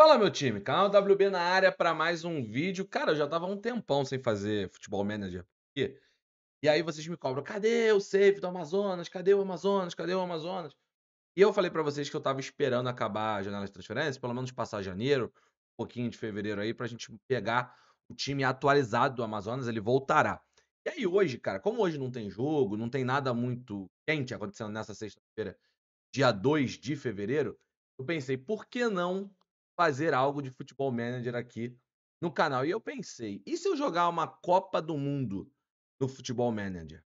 Fala, meu time. Canal WB na área para mais um vídeo. Cara, eu já tava um tempão sem fazer Futebol Manager E aí vocês me cobram, cadê o save do Amazonas? Cadê o Amazonas? Cadê o Amazonas? E eu falei para vocês que eu tava esperando acabar a janela de transferência, pelo menos passar janeiro, um pouquinho de fevereiro aí, pra gente pegar o time atualizado do Amazonas, ele voltará. E aí hoje, cara, como hoje não tem jogo, não tem nada muito quente acontecendo nessa sexta-feira, dia 2 de fevereiro, eu pensei, por que não fazer algo de futebol manager aqui no canal. E eu pensei, e se eu jogar uma Copa do Mundo no futebol manager?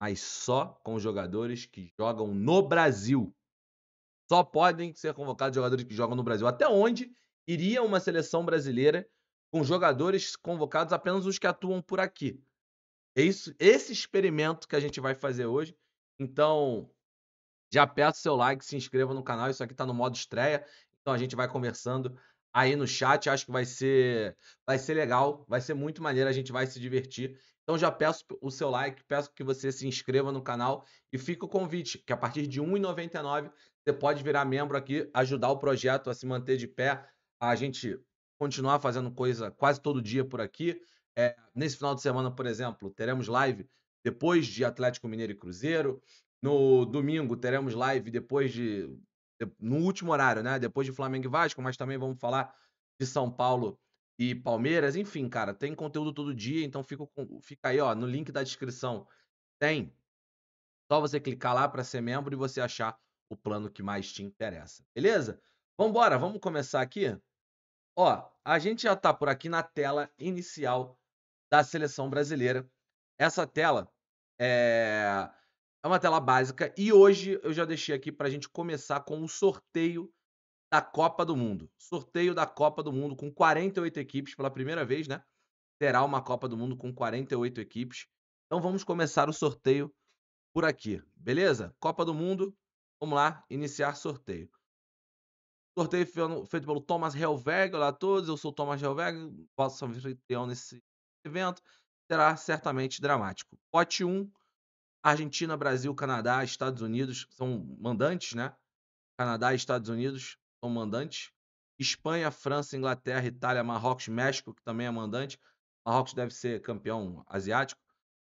Mas só com jogadores que jogam no Brasil. Só podem ser convocados jogadores que jogam no Brasil. Até onde iria uma seleção brasileira com jogadores convocados apenas os que atuam por aqui? É isso, esse experimento que a gente vai fazer hoje. Então, já peço seu like, se inscreva no canal. Isso aqui está no modo estreia. Então a gente vai conversando aí no chat. Acho que vai ser, vai ser legal, vai ser muito maneiro, a gente vai se divertir. Então já peço o seu like, peço que você se inscreva no canal e fica o convite, que a partir de R$ 1,99 você pode virar membro aqui, ajudar o projeto a se manter de pé, a gente continuar fazendo coisa quase todo dia por aqui. É, nesse final de semana, por exemplo, teremos live depois de Atlético Mineiro e Cruzeiro. No domingo teremos live depois de no último horário, né? Depois de Flamengo e Vasco, mas também vamos falar de São Paulo e Palmeiras. Enfim, cara, tem conteúdo todo dia, então fica, fica aí, ó, no link da descrição. Tem. Só você clicar lá para ser membro e você achar o plano que mais te interessa. Beleza? Vambora, vamos começar aqui? Ó, a gente já tá por aqui na tela inicial da seleção brasileira. Essa tela é é uma tela básica e hoje eu já deixei aqui para a gente começar com o sorteio da Copa do Mundo. Sorteio da Copa do Mundo com 48 equipes pela primeira vez, né? Terá uma Copa do Mundo com 48 equipes. Então vamos começar o sorteio por aqui, beleza? Copa do Mundo, vamos lá, iniciar sorteio. Sorteio feito pelo Thomas Helveg. Olá a todos, eu sou o Thomas Helveg, posso ser anfitrião nesse evento. Será certamente dramático. Pote 1, Argentina, Brasil, Canadá, Estados Unidos são mandantes, né? Canadá e Estados Unidos são mandantes. Espanha, França, Inglaterra, Itália, Marrocos, México, que também é mandante. Marrocos deve ser campeão asiático.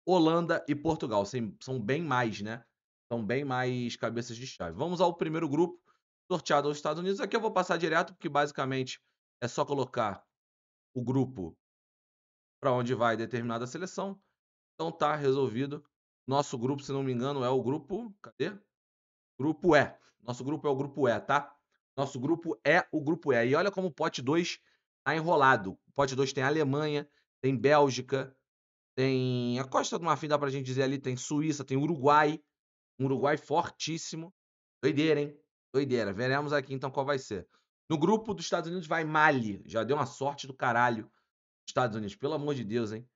Holanda e Portugal. São bem mais, né? São bem mais cabeças de chave. Vamos ao primeiro grupo, sorteado aos Estados Unidos. Aqui eu vou passar direto, porque basicamente é só colocar o grupo para onde vai determinada seleção. Então tá resolvido. Nosso grupo, se não me engano, é o grupo. Cadê? Grupo E. Nosso grupo é o grupo E, tá? Nosso grupo é o grupo E. E olha como o pote 2 tá enrolado. O pote 2 tem Alemanha, tem Bélgica, tem a Costa do Marfim, dá pra gente dizer ali, tem Suíça, tem Uruguai. Um Uruguai fortíssimo. Doideira, hein? Doideira. Veremos aqui então qual vai ser. No grupo dos Estados Unidos vai Mali. Já deu uma sorte do caralho. Estados Unidos, pelo amor de Deus, hein?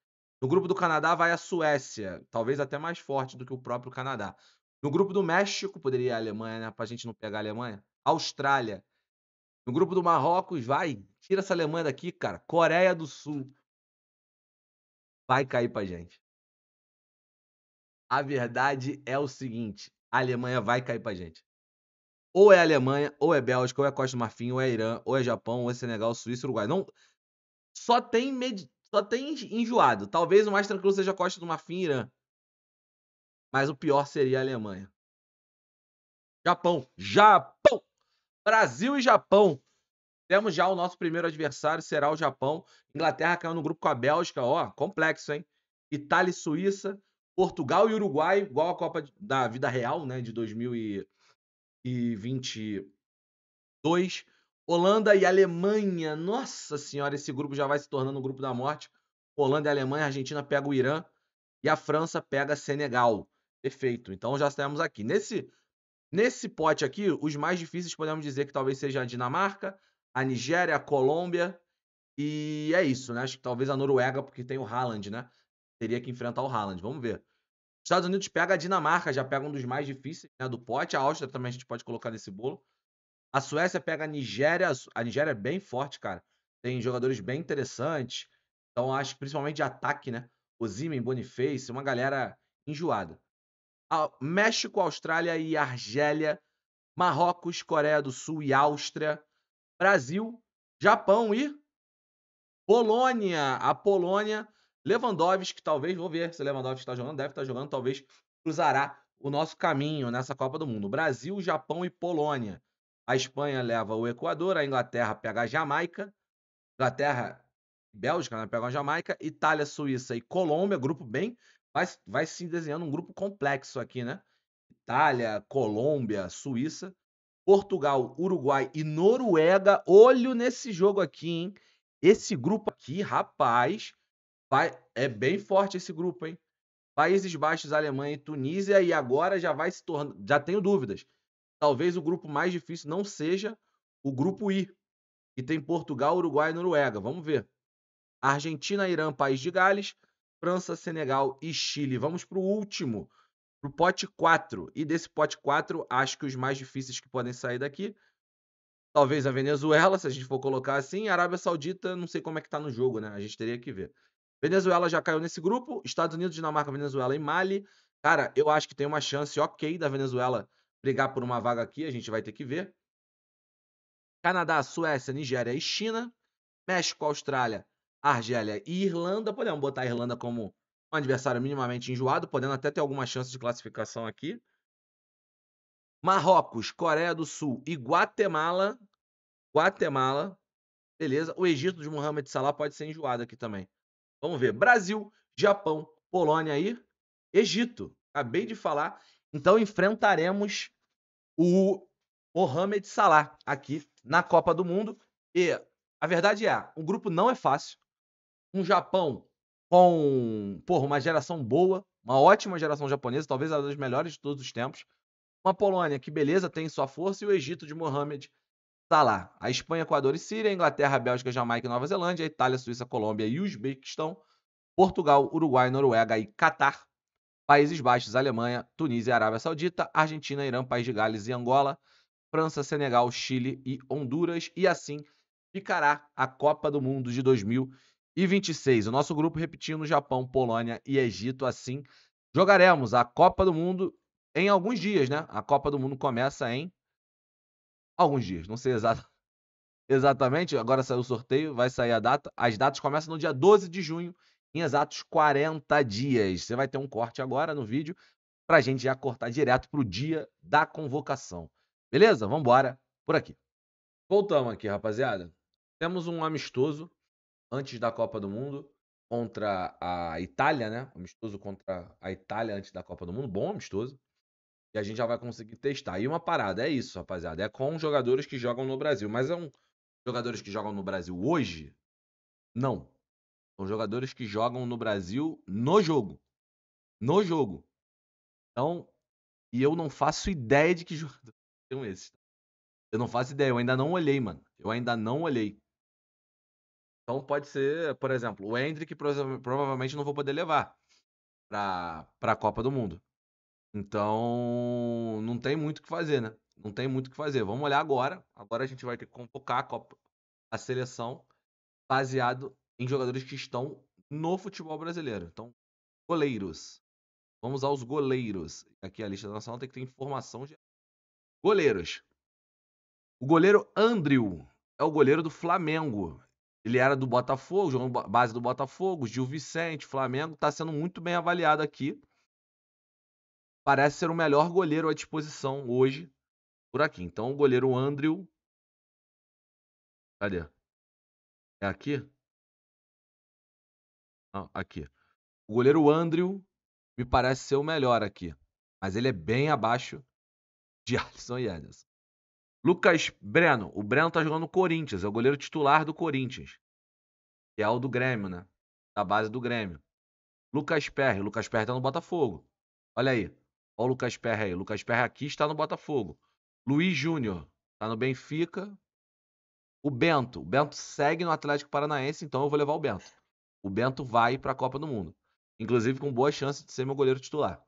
No grupo do Canadá vai a Suécia, talvez até mais forte do que o próprio Canadá. No grupo do México, poderia a Alemanha, né? Pra gente não pegar a Alemanha. Austrália. No grupo do Marrocos, vai. Tira essa Alemanha daqui, cara. Coreia do Sul. Vai cair pra gente. A verdade é o seguinte: a Alemanha vai cair pra gente. Ou é Alemanha, ou é Bélgica, ou é Costa do Marfim, ou é Irã, ou é Japão, ou é Senegal, Suíça, Uruguai. Não. Só tem. Med só tem enjoado. Talvez o mais tranquilo seja a Costa do Marfim e Irã. Mas o pior seria a Alemanha. Japão. Japão! Brasil e Japão. Temos já o nosso primeiro adversário, será o Japão. Inglaterra caiu no grupo com a Bélgica, ó, complexo, hein? Itália e Suíça, Portugal e Uruguai, igual a Copa da Vida Real, né, de 2022. Holanda e Alemanha. Nossa senhora, esse grupo já vai se tornando um grupo da morte. Holanda e Alemanha, Argentina pega o Irã e a França pega Senegal. Perfeito. Então já estamos aqui. Nesse, nesse pote aqui, os mais difíceis podemos dizer que talvez seja a Dinamarca, a Nigéria, a Colômbia. E é isso, né? Acho que talvez a Noruega, porque tem o Haaland, né? Teria que enfrentar o Haaland. Vamos ver. Estados Unidos pega a Dinamarca, já pega um dos mais difíceis né, do pote. A Áustria também a gente pode colocar nesse bolo. A Suécia pega a Nigéria. A Nigéria é bem forte, cara. Tem jogadores bem interessantes. Então, acho que principalmente de ataque, né? Ozimen, Boniface, uma galera enjoada. A México, Austrália e Argélia. Marrocos, Coreia do Sul e Áustria. Brasil, Japão e Polônia. A Polônia, Lewandowski, talvez, vou ver se Lewandowski está jogando, deve estar tá jogando, talvez cruzará o nosso caminho nessa Copa do Mundo. Brasil, Japão e Polônia. A Espanha leva o Equador, a Inglaterra pega a Jamaica, Inglaterra e Bélgica né, pegam a Jamaica, Itália, Suíça e Colômbia, grupo bem, vai, vai se desenhando um grupo complexo aqui, né? Itália, Colômbia, Suíça, Portugal, Uruguai e Noruega. Olho nesse jogo aqui, hein? Esse grupo aqui, rapaz, vai, é bem forte esse grupo, hein? Países Baixos, Alemanha e Tunísia, e agora já vai se tornando. Já tenho dúvidas Talvez o grupo mais difícil não seja o grupo I, que tem Portugal, Uruguai e Noruega. Vamos ver. Argentina, Irã, País de Gales, França, Senegal e Chile. Vamos para o último, para o pote 4. E desse pote 4, acho que os mais difíceis que podem sair daqui, talvez a Venezuela, se a gente for colocar assim, a Arábia Saudita, não sei como é que está no jogo, né? A gente teria que ver. Venezuela já caiu nesse grupo, Estados Unidos, Dinamarca, Venezuela e Mali. Cara, eu acho que tem uma chance ok da Venezuela brigar por uma vaga aqui, a gente vai ter que ver. Canadá, Suécia, Nigéria e China. México, Austrália, Argélia e Irlanda. Podemos botar a Irlanda como um adversário minimamente enjoado, podendo até ter alguma chance de classificação aqui. Marrocos, Coreia do Sul e Guatemala. Guatemala, beleza. O Egito de Mohamed Salah pode ser enjoado aqui também. Vamos ver. Brasil, Japão, Polônia e Egito. Acabei de falar. Então enfrentaremos o Mohamed Salah aqui na Copa do Mundo. E a verdade é, o grupo não é fácil. Um Japão com porra, uma geração boa, uma ótima geração japonesa, talvez uma das melhores de todos os tempos. Uma Polônia que, beleza, tem sua força, e o Egito de Mohamed Salah. A Espanha, Equador e Síria, Inglaterra, Bélgica, Jamaica e Nova Zelândia, a Itália, Suíça, Colômbia e Uzbequistão, Portugal, Uruguai, Noruega e Catar. Países Baixos, Alemanha, Tunísia, Arábia Saudita, Argentina, Irã, País de Gales e Angola, França, Senegal, Chile e Honduras. E assim ficará a Copa do Mundo de 2026. O nosso grupo repetindo Japão, Polônia e Egito. Assim jogaremos a Copa do Mundo em alguns dias, né? A Copa do Mundo começa em alguns dias, não sei exatamente. Agora saiu o sorteio, vai sair a data. As datas começam no dia 12 de junho em exatos 40 dias. Você vai ter um corte agora no vídeo para a gente já cortar direto para o dia da convocação. Beleza? Vamos embora por aqui. Voltamos aqui, rapaziada. Temos um amistoso antes da Copa do Mundo contra a Itália, né? Amistoso contra a Itália antes da Copa do Mundo. Bom amistoso. E a gente já vai conseguir testar. E uma parada, é isso, rapaziada. É com jogadores que jogam no Brasil. Mas é um. Jogadores que jogam no Brasil hoje? Não. São jogadores que jogam no Brasil no jogo. No jogo. Então, e eu não faço ideia de que jogadores são esses. Tá? Eu não faço ideia, eu ainda não olhei, mano. Eu ainda não olhei. Então pode ser, por exemplo, o Hendrick provavelmente não vou poder levar pra, pra Copa do Mundo. Então, não tem muito o que fazer, né? Não tem muito o que fazer. Vamos olhar agora. Agora a gente vai ter que convocar a, Copa, a seleção baseado em jogadores que estão no futebol brasileiro. Então, goleiros. Vamos aos goleiros. Aqui a lista nacional tem que ter informação de goleiros. O goleiro Andrew é o goleiro do Flamengo. Ele era do Botafogo, jogou base do Botafogo, Gil Vicente, Flamengo, está sendo muito bem avaliado aqui. Parece ser o melhor goleiro à disposição hoje por aqui. Então, o goleiro Andrew. Cadê? É aqui? aqui. O goleiro Andrew me parece ser o melhor aqui, mas ele é bem abaixo de Alisson e Ederson. Lucas Breno. O Breno tá jogando no Corinthians, é o goleiro titular do Corinthians. Que é o do Grêmio, né? Da base do Grêmio. Lucas Perry. O Lucas Perry tá no Botafogo. Olha aí. Olha o Lucas Perry aí. O Lucas Perry aqui está no Botafogo. Luiz Júnior tá no Benfica. O Bento. O Bento segue no Atlético Paranaense, então eu vou levar o Bento. O Bento vai para a Copa do Mundo. Inclusive com boa chance de ser meu goleiro titular.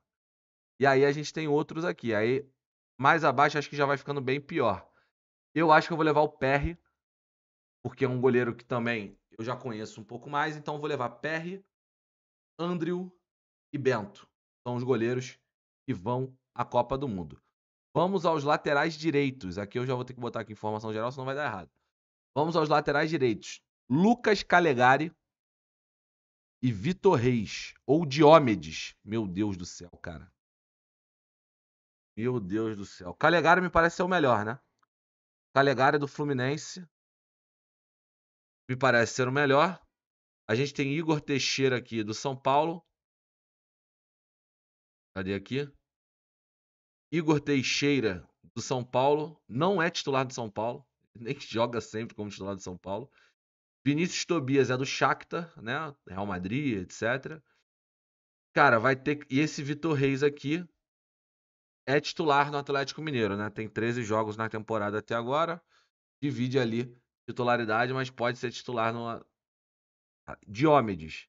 E aí a gente tem outros aqui. Aí mais abaixo acho que já vai ficando bem pior. Eu acho que eu vou levar o Perry, porque é um goleiro que também eu já conheço um pouco mais, então eu vou levar Perry, Andrew e Bento. São os goleiros que vão à Copa do Mundo. Vamos aos laterais direitos. Aqui eu já vou ter que botar aqui informação geral, senão vai dar errado. Vamos aos laterais direitos. Lucas Calegari, e Vitor Reis, ou Diomedes, Meu Deus do céu, cara. Meu Deus do céu. Calegari me parece ser o melhor, né? Calegari é do Fluminense. Me parece ser o melhor. A gente tem Igor Teixeira aqui do São Paulo. Cadê aqui? Igor Teixeira do São Paulo. Não é titular do São Paulo. Nem joga sempre como titular do São Paulo. Vinícius Tobias é do Shakhtar, né? Real Madrid, etc. Cara, vai ter. E esse Vitor Reis aqui é titular no Atlético Mineiro, né? Tem 13 jogos na temporada até agora. Divide ali titularidade, mas pode ser titular no. Diomedes.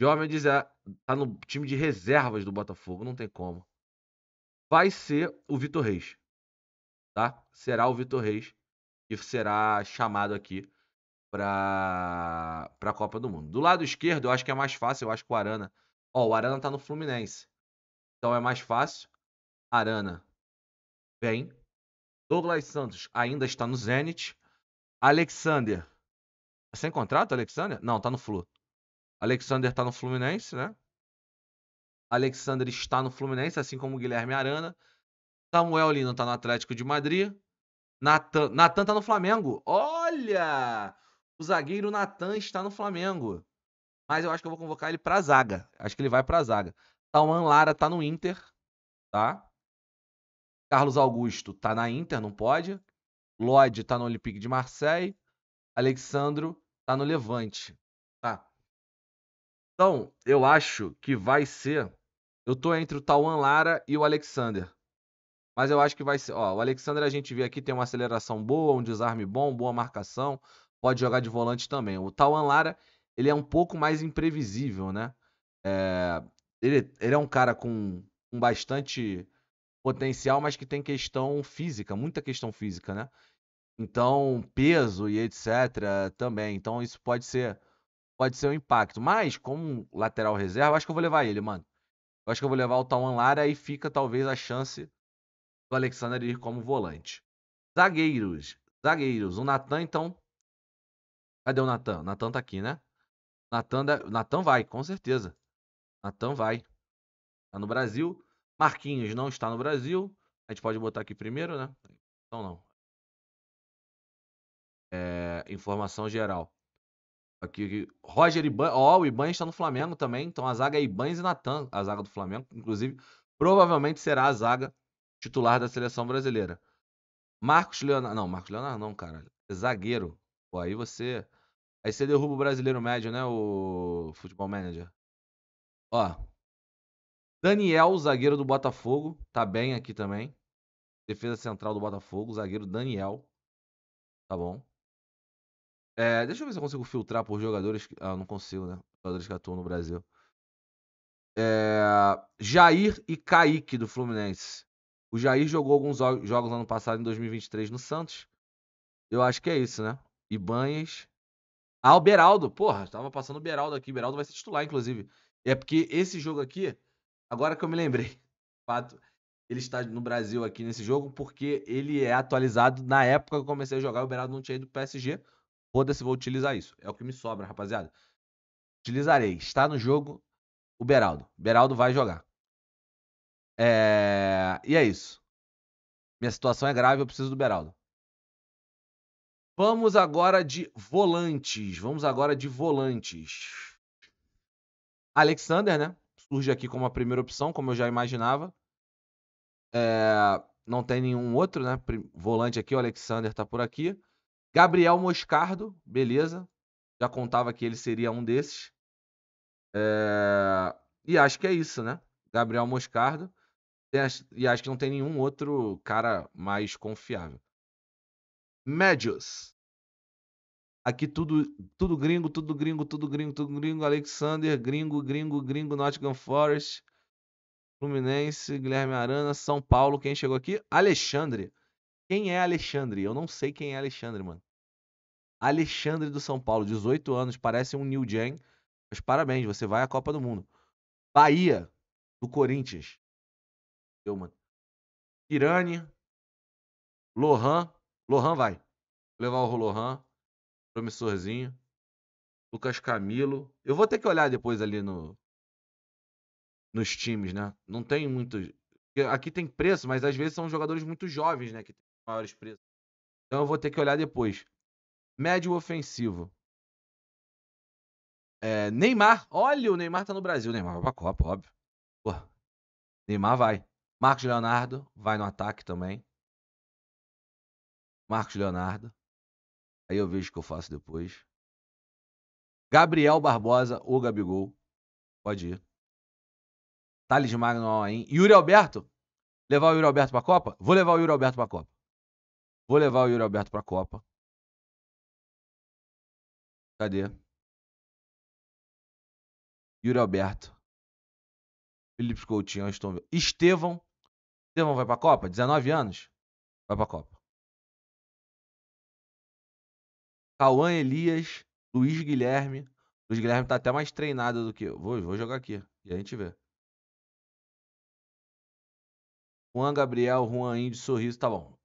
Diomedes é, tá no time de reservas do Botafogo, não tem como. Vai ser o Vitor Reis. Tá? Será o Vitor Reis que será chamado aqui para a Copa do Mundo. Do lado esquerdo, eu acho que é mais fácil, eu acho que o Arana. Ó, o Arana tá no Fluminense. Então é mais fácil. Arana vem. Douglas Santos ainda está no Zenit. Alexander. Tá sem contrato, Alexander? Não, tá no Flu. Alexander tá no Fluminense, né? Alexander está no Fluminense, assim como Guilherme Arana. Samuel Lino tá no Atlético de Madrid. Natan, Natan tá no Flamengo. Olha! O zagueiro Natan está no Flamengo. Mas eu acho que eu vou convocar ele pra zaga. Acho que ele vai pra zaga. Tauan Lara tá no Inter, tá? Carlos Augusto tá na Inter, não pode. Lodi tá no Olympique de Marseille. Alexandro tá no Levante, tá? Então, eu acho que vai ser. Eu tô entre o Tauan Lara e o Alexander. Mas eu acho que vai ser. Ó, o Alexander a gente vê aqui tem uma aceleração boa, um desarme bom, boa marcação, pode jogar de volante também. O Tauan Lara, ele é um pouco mais imprevisível, né? É, ele, ele, é um cara com, com bastante potencial, mas que tem questão física, muita questão física, né? Então, peso e etc. também. Então, isso pode ser pode ser um impacto. Mas, como lateral reserva, acho que eu vou levar ele, mano. Eu acho que eu vou levar o Tauan Lara e fica talvez a chance do Alexander ir como volante. Zagueiros. Zagueiros. O Natan, então, Cadê o Natan? Natan tá aqui, né? Natan, da... vai, com certeza. Natan vai. Tá no Brasil. Marquinhos não está no Brasil. A gente pode botar aqui primeiro, né? Então não. É... Informação geral. Aqui, aqui. Roger Iban. Ó, oh, o Iban está no Flamengo também. Então a zaga é Ibans e Natan, a zaga do Flamengo. Inclusive, provavelmente será a zaga titular da seleção brasileira. Marcos Leonardo. Não, Marcos Leonardo não, cara. É zagueiro. Pô, aí você. Aí você derruba o brasileiro médio, né, o futebol manager? Ó. Daniel, zagueiro do Botafogo, tá bem aqui também. Defesa central do Botafogo, zagueiro Daniel. Tá bom. É, deixa eu ver se eu consigo filtrar por jogadores. Que... Ah, não consigo, né? Jogadores que atuam no Brasil. É, Jair e Kaique do Fluminense. O Jair jogou alguns jogos ano passado, em 2023, no Santos. Eu acho que é isso, né? Ibanhas. Ah, o Beraldo. Porra, tava passando o Beraldo aqui. Beraldo vai ser titular, inclusive. É porque esse jogo aqui, agora que eu me lembrei, fato, ele está no Brasil aqui nesse jogo porque ele é atualizado na época que eu comecei a jogar. O Beraldo não tinha ido pro PSG. Foda-se, vou utilizar isso. É o que me sobra, rapaziada. Utilizarei. Está no jogo o Beraldo. Beraldo vai jogar. É... E é isso. Minha situação é grave, eu preciso do Beraldo. Vamos agora de volantes. Vamos agora de volantes. Alexander, né? Surge aqui como a primeira opção, como eu já imaginava. É, não tem nenhum outro, né? Volante aqui, o Alexander tá por aqui. Gabriel Moscardo, beleza. Já contava que ele seria um desses. É, e acho que é isso, né? Gabriel Moscardo. E acho que não tem nenhum outro cara mais confiável médios. Aqui tudo, tudo gringo, tudo gringo, tudo gringo, tudo gringo. Alexander, gringo, gringo, gringo, Nottingham Forest, Fluminense, Guilherme Arana, São Paulo. Quem chegou aqui? Alexandre. Quem é Alexandre? Eu não sei quem é Alexandre, mano. Alexandre do São Paulo, 18 anos, parece um New Gen. Mas parabéns, você vai à Copa do Mundo. Bahia, do Corinthians. Eu, mano. Pirani, Lohan, Lohan vai. Vou levar o Lohan. Promissorzinho. Lucas Camilo. Eu vou ter que olhar depois ali no nos times, né? Não tem muito. Aqui tem preço, mas às vezes são jogadores muito jovens, né? Que tem maiores preços. Então eu vou ter que olhar depois. Médio ofensivo. É, Neymar. Olha, o Neymar tá no Brasil. Neymar vai pra Copa, óbvio. Pô, Neymar vai. Marcos Leonardo vai no ataque também. Marcos Leonardo. Aí eu vejo o que eu faço depois. Gabriel Barbosa ou Gabigol. Pode ir. Thales Magno, hein? Yuri Alberto? Levar o Yuri Alberto pra Copa? Vou levar o Yuri Alberto pra Copa. Vou levar o Yuri Alberto pra Copa. Cadê? Yuri Alberto. Felipe Coutinho, Estevão. Estevão vai pra Copa? 19 anos? Vai pra Copa. Cauã Elias, Luiz Guilherme. Luiz Guilherme tá até mais treinado do que eu. Vou, vou jogar aqui e a gente vê. Juan Gabriel, Juan Índio, Sorriso, tá bom.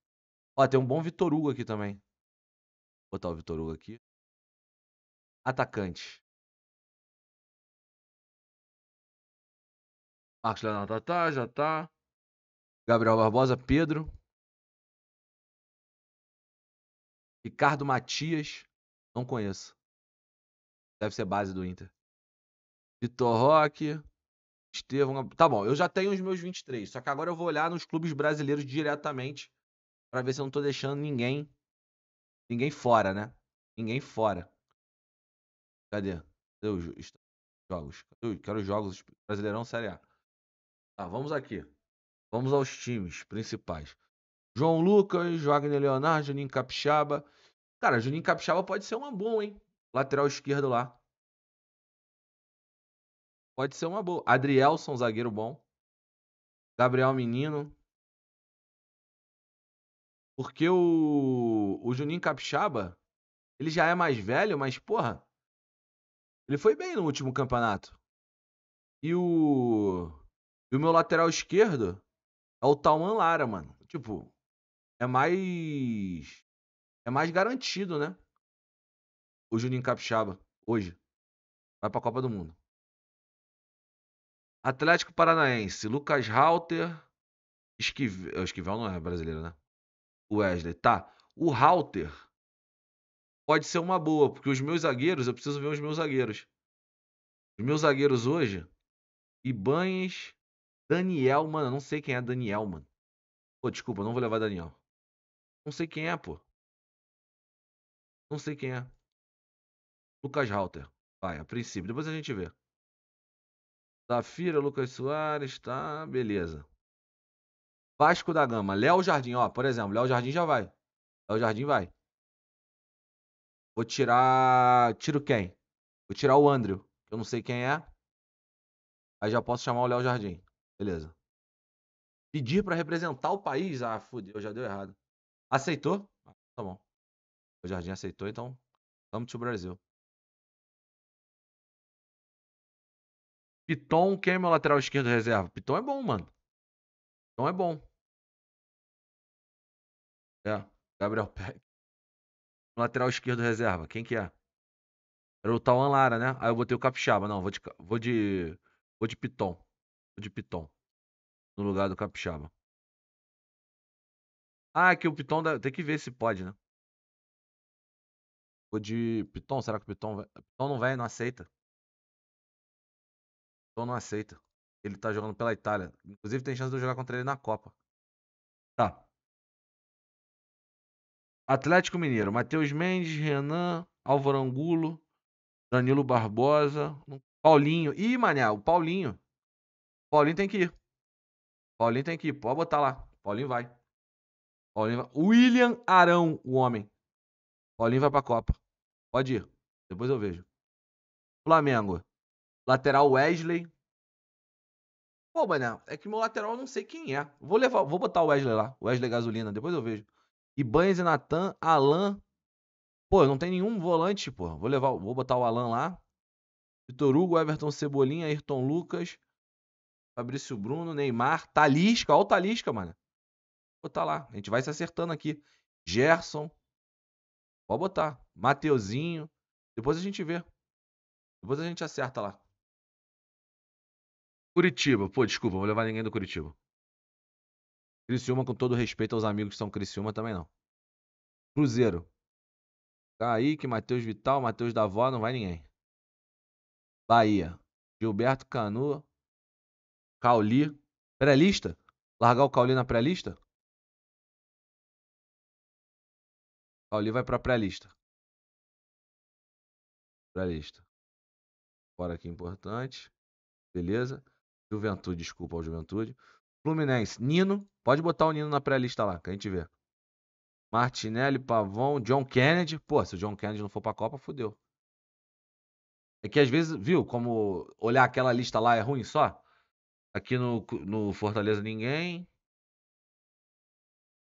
Ó, tem um bom Vitor Hugo aqui também. Vou botar o Vitor Hugo aqui. Atacante. Marcos Leonardo tá, tá, já tá. Gabriel Barbosa, Pedro. Ricardo Matias. Não conheço. Deve ser base do Inter. Vitor Roque. Estevão. Tá bom, eu já tenho os meus 23. Só que agora eu vou olhar nos clubes brasileiros diretamente. para ver se eu não tô deixando ninguém. Ninguém fora, né? Ninguém fora. Cadê? Cadê os jogos? Eu quero os jogos Brasileirão Série A. Tá, vamos aqui. Vamos aos times principais. João Lucas, Wagner Leonardo, Juninho Capixaba, Cara, Juninho Capixaba pode ser uma boa, hein? Lateral esquerdo lá. Pode ser uma boa. Adrielson, zagueiro bom. Gabriel Menino. Porque o, o Juninho Capixaba, ele já é mais velho, mas, porra, ele foi bem no último campeonato. E o. E o meu lateral esquerdo é o Talman Lara, mano. Tipo, é mais é mais garantido, né? O Juninho Capixaba, hoje. Vai pra Copa do Mundo. Atlético Paranaense, Lucas Halter. Esquivel, é, Esquivel não é brasileiro, né? Wesley, tá. O Halter pode ser uma boa, porque os meus zagueiros, eu preciso ver os meus zagueiros. Os meus zagueiros hoje, Ibanes, Daniel, mano, não sei quem é Daniel, mano. Pô, desculpa, não vou levar Daniel. Não sei quem é, pô. Não sei quem é. Lucas Halter. Vai, a princípio. Depois a gente vê. Safira, Lucas Soares, tá, beleza. Vasco da Gama, Léo Jardim, ó, por exemplo, Léo Jardim já vai. Léo Jardim vai. Vou tirar. Tiro quem? Vou tirar o Andrew, que eu não sei quem é. Aí já posso chamar o Léo Jardim. Beleza. Pedir para representar o país? Ah, fudeu, já deu errado. Aceitou? tá bom. O Jardim aceitou, então vamos to Brasil. Piton, quem é meu lateral esquerdo reserva? Piton é bom, mano. Piton é bom. É, Gabriel Peck. Lateral esquerdo reserva, quem que é? Era o Tauan Lara, né? Aí eu botei o Capixaba. Não, vou de, vou de, vou de Piton. Vou de Piton. No lugar do Capixaba. Ah, é que o Piton deve... tem que ver se pode, né? Vou de Piton. Será que o Piton, vai... Piton não vai não aceita? Piton não aceita. Ele tá jogando pela Itália. Inclusive tem chance de eu jogar contra ele na Copa. Tá. Atlético Mineiro. Matheus Mendes, Renan, Álvaro Angulo, Danilo Barbosa, Paulinho. Ih, mané, o Paulinho. Paulinho tem que ir. Paulinho tem que ir. Pode botar lá. Paulinho vai. Paulinho vai. William Arão, o homem. Paulinho vai pra Copa. Pode ir. Depois eu vejo. Flamengo. Lateral Wesley. Pô, Mané, é que meu lateral eu não sei quem é. Vou levar, vou botar o Wesley lá. Wesley Gasolina, depois eu vejo. Ibanez e Natan, Alan. Pô, não tem nenhum volante, pô. Vou levar, vou botar o Alan lá. Vitor Hugo, Everton Cebolinha, Ayrton Lucas, Fabrício Bruno, Neymar, Talisca. Olha o Talisca, mano. Vou botar lá. A gente vai se acertando aqui. Gerson. Pode botar. Mateuzinho. Depois a gente vê. Depois a gente acerta lá. Curitiba. Pô, desculpa, não vou levar ninguém do Curitiba. Criciúma, com todo respeito aos amigos que são Criciúma, também não. Cruzeiro. Kaique, Matheus Vital, Matheus Davó, não vai ninguém. Bahia. Gilberto Canu. Cauli. Pré-lista? Largar o Cauli na pré-lista? Ali vai para pré-lista. Pré-lista. Fora aqui é importante. Beleza. Juventude, desculpa ao Juventude. Fluminense, Nino. Pode botar o Nino na pré-lista lá, que a gente vê. Martinelli, Pavão, John Kennedy. Pô, se o John Kennedy não for pra Copa, fodeu. É que às vezes, viu, como olhar aquela lista lá é ruim só? Aqui no, no Fortaleza, ninguém.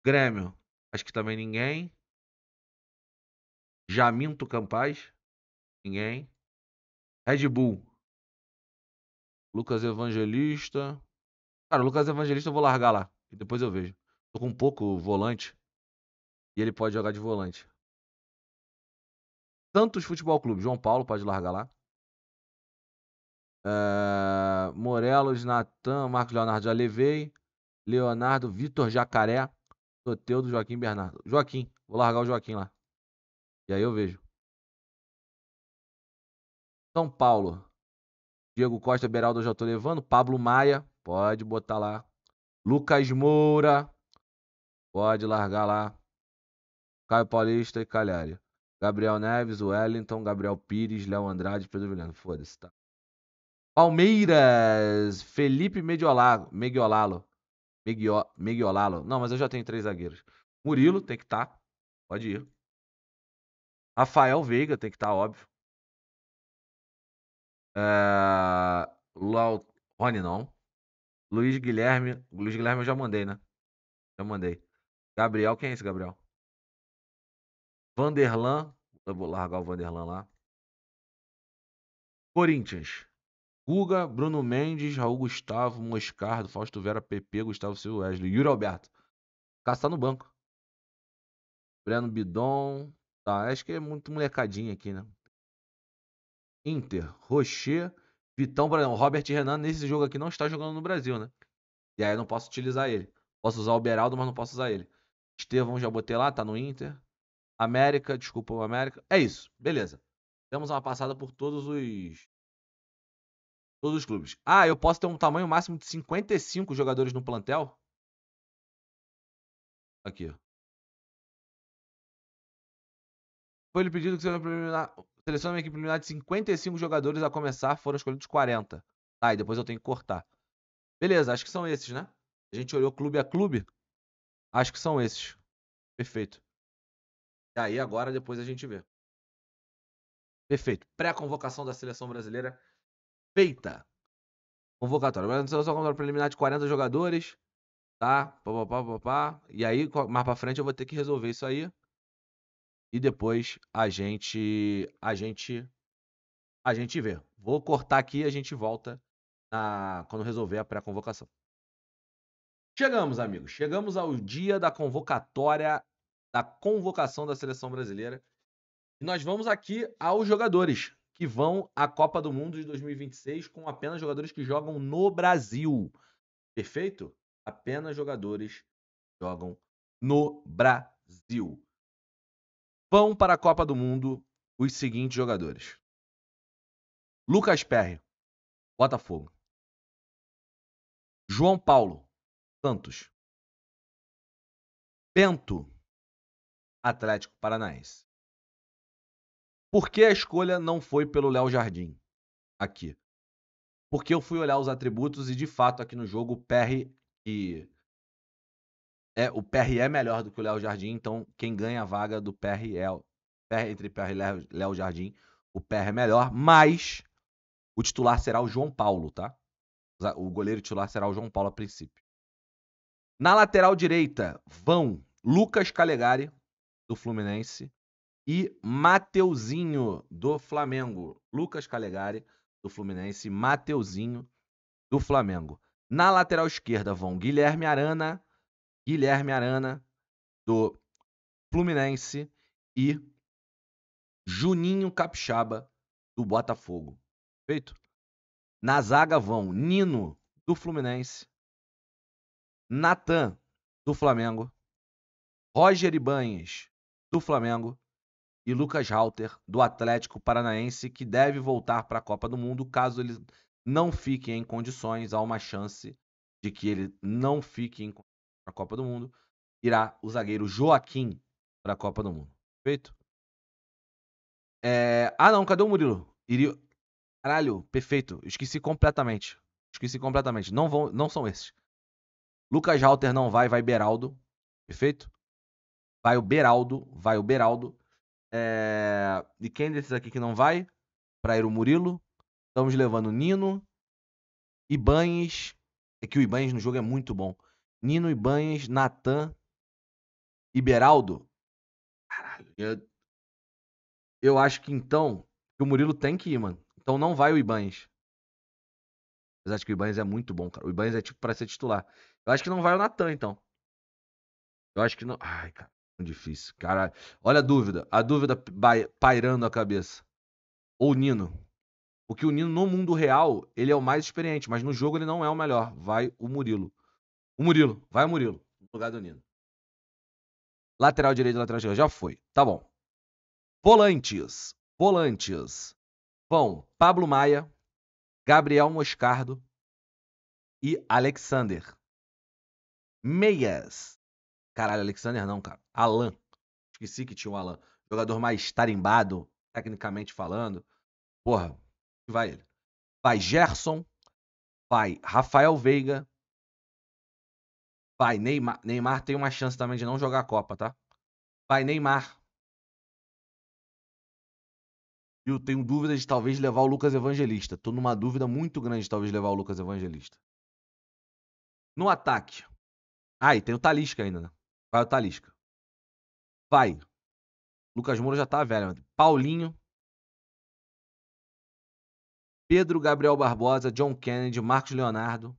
Grêmio, acho que também ninguém. Jaminto Campaz? Ninguém. Red Bull. Lucas Evangelista. Cara, o Lucas Evangelista eu vou largar lá. E depois eu vejo. Tô com um pouco volante. E ele pode jogar de volante. Santos Futebol Clube. João Paulo pode largar lá. É... Morelos, Natan, Marcos Leonardo já levei. Leonardo, Vitor Jacaré. Soteudo, Joaquim Bernardo. Joaquim. Vou largar o Joaquim lá. E aí eu vejo. São Paulo. Diego Costa, Beraldo, eu já tô levando. Pablo Maia, pode botar lá. Lucas Moura, pode largar lá. Caio Paulista e Calhari. Gabriel Neves, Wellington, Gabriel Pires, Léo Andrade, Pedro Vilhano. Foda-se, tá? Palmeiras, Felipe Mediolalo. Mediolalo. Megiolalo. Não, mas eu já tenho três zagueiros. Murilo tem que estar. Tá. Pode ir. Rafael Veiga tem que estar, tá, óbvio. É... Lau... Rony não. Luiz Guilherme. Luiz Guilherme eu já mandei, né? Já mandei. Gabriel, quem é esse Gabriel? Vanderlan. Eu vou largar o Vanderlan lá. Corinthians. Guga, Bruno Mendes, Raul Gustavo, Moscardo, Fausto Vera, PP, Gustavo Silva, Wesley, Yuri Alberto. Caça tá no banco. Breno Bidon, Tá, acho que é muito molecadinha aqui, né? Inter, Rocher, Vitão, Brandão. Robert Renan nesse jogo aqui não está jogando no Brasil, né? E aí eu não posso utilizar ele. Posso usar o Beraldo, mas não posso usar ele. Estevão já botei lá, tá no Inter. América, desculpa o América. É isso, beleza. temos uma passada por todos os. Todos os clubes. Ah, eu posso ter um tamanho máximo de 55 jogadores no plantel? Aqui, ó. Foi lhe pedido que selecione uma equipe preliminar de 55 jogadores a começar, foram escolhidos 40. Tá, e depois eu tenho que cortar. Beleza, acho que são esses, né? A gente olhou clube a clube. Acho que são esses. Perfeito. E aí agora depois a gente vê. Perfeito. Pré-convocação da seleção brasileira feita. Convocatória. Mas seleção convocatória preliminar de 40 jogadores. Tá? Pá, pá, pá, pá, pá. E aí, mais pra frente, eu vou ter que resolver isso aí e depois a gente a gente a gente vê. Vou cortar aqui e a gente volta na, quando resolver a pré-convocação. Chegamos, amigos. Chegamos ao dia da convocatória da convocação da seleção brasileira. E nós vamos aqui aos jogadores que vão à Copa do Mundo de 2026 com apenas jogadores que jogam no Brasil. Perfeito? Apenas jogadores jogam no Brasil vão para a Copa do Mundo os seguintes jogadores: Lucas Perry, Botafogo. João Paulo, Santos. Bento, Atlético Paranaense. Por que a escolha não foi pelo Léo Jardim? Aqui. Porque eu fui olhar os atributos e, de fato, aqui no jogo, o Perry, que é, o PRE é melhor do que o Léo Jardim, então quem ganha a vaga do PRE, é PR, entre PR e Léo, Léo Jardim, o PR é melhor, mas o titular será o João Paulo, tá? O goleiro titular será o João Paulo a princípio. Na lateral direita vão Lucas Calegari, do Fluminense, e Mateuzinho, do Flamengo. Lucas Calegari, do Fluminense, Mateuzinho, do Flamengo. Na lateral esquerda vão Guilherme Arana, Guilherme Arana, do Fluminense, e Juninho Capixaba, do Botafogo. Feito? Na zaga vão Nino, do Fluminense, Natan, do Flamengo, Roger Ibanhes, do Flamengo, e Lucas Halter, do Atlético Paranaense, que deve voltar para a Copa do Mundo caso ele não fique em condições. Há uma chance de que ele não fique em condições para a Copa do Mundo, irá o zagueiro Joaquim para a Copa do Mundo. Perfeito? É... Ah, não, cadê o Murilo? Iria... Caralho, perfeito. Esqueci completamente. Esqueci completamente. Não, vão... não são esses. Lucas Halter não vai, vai Beraldo. Perfeito? Vai o Beraldo, vai o Beraldo. É... E quem desses aqui que não vai? Para ir o Murilo. Estamos levando Nino. Ibanes. É que o Ibanes no jogo é muito bom. Nino Ibanhas, Natan, Iberaldo. Caralho. Eu, eu acho que então que o Murilo tem que ir, mano. Então não vai o Ibanhas. Apesar de que o Ibanhas é muito bom, cara. O Ibanhas é tipo para ser titular. Eu acho que não vai o Natan, então. Eu acho que não. Ai, cara, difícil. Caralho. Olha a dúvida. A dúvida pairando a cabeça. Ou Nino. Porque o Nino, no mundo real, ele é o mais experiente, mas no jogo ele não é o melhor. Vai o Murilo. O Murilo. Vai o Murilo. No lugar do Nino. Lateral direito, lateral esquerdo. Já foi. Tá bom. Volantes. Volantes. Vão Pablo Maia, Gabriel Moscardo e Alexander. Meias. Caralho, Alexander não, cara. Alan. Esqueci que tinha o Alan. Jogador mais tarimbado, tecnicamente falando. Porra, vai ele. Vai Gerson. Vai Rafael Veiga. Vai, Neymar. Neymar tem uma chance também de não jogar a Copa, tá? Vai, Neymar. Eu tenho dúvida de talvez levar o Lucas Evangelista. Tô numa dúvida muito grande de talvez levar o Lucas Evangelista. No ataque. Ah, e tem o Talisca ainda, né? Vai o Talisca. Vai. Lucas Moura já tá velho. Paulinho. Pedro Gabriel Barbosa, John Kennedy, Marcos Leonardo.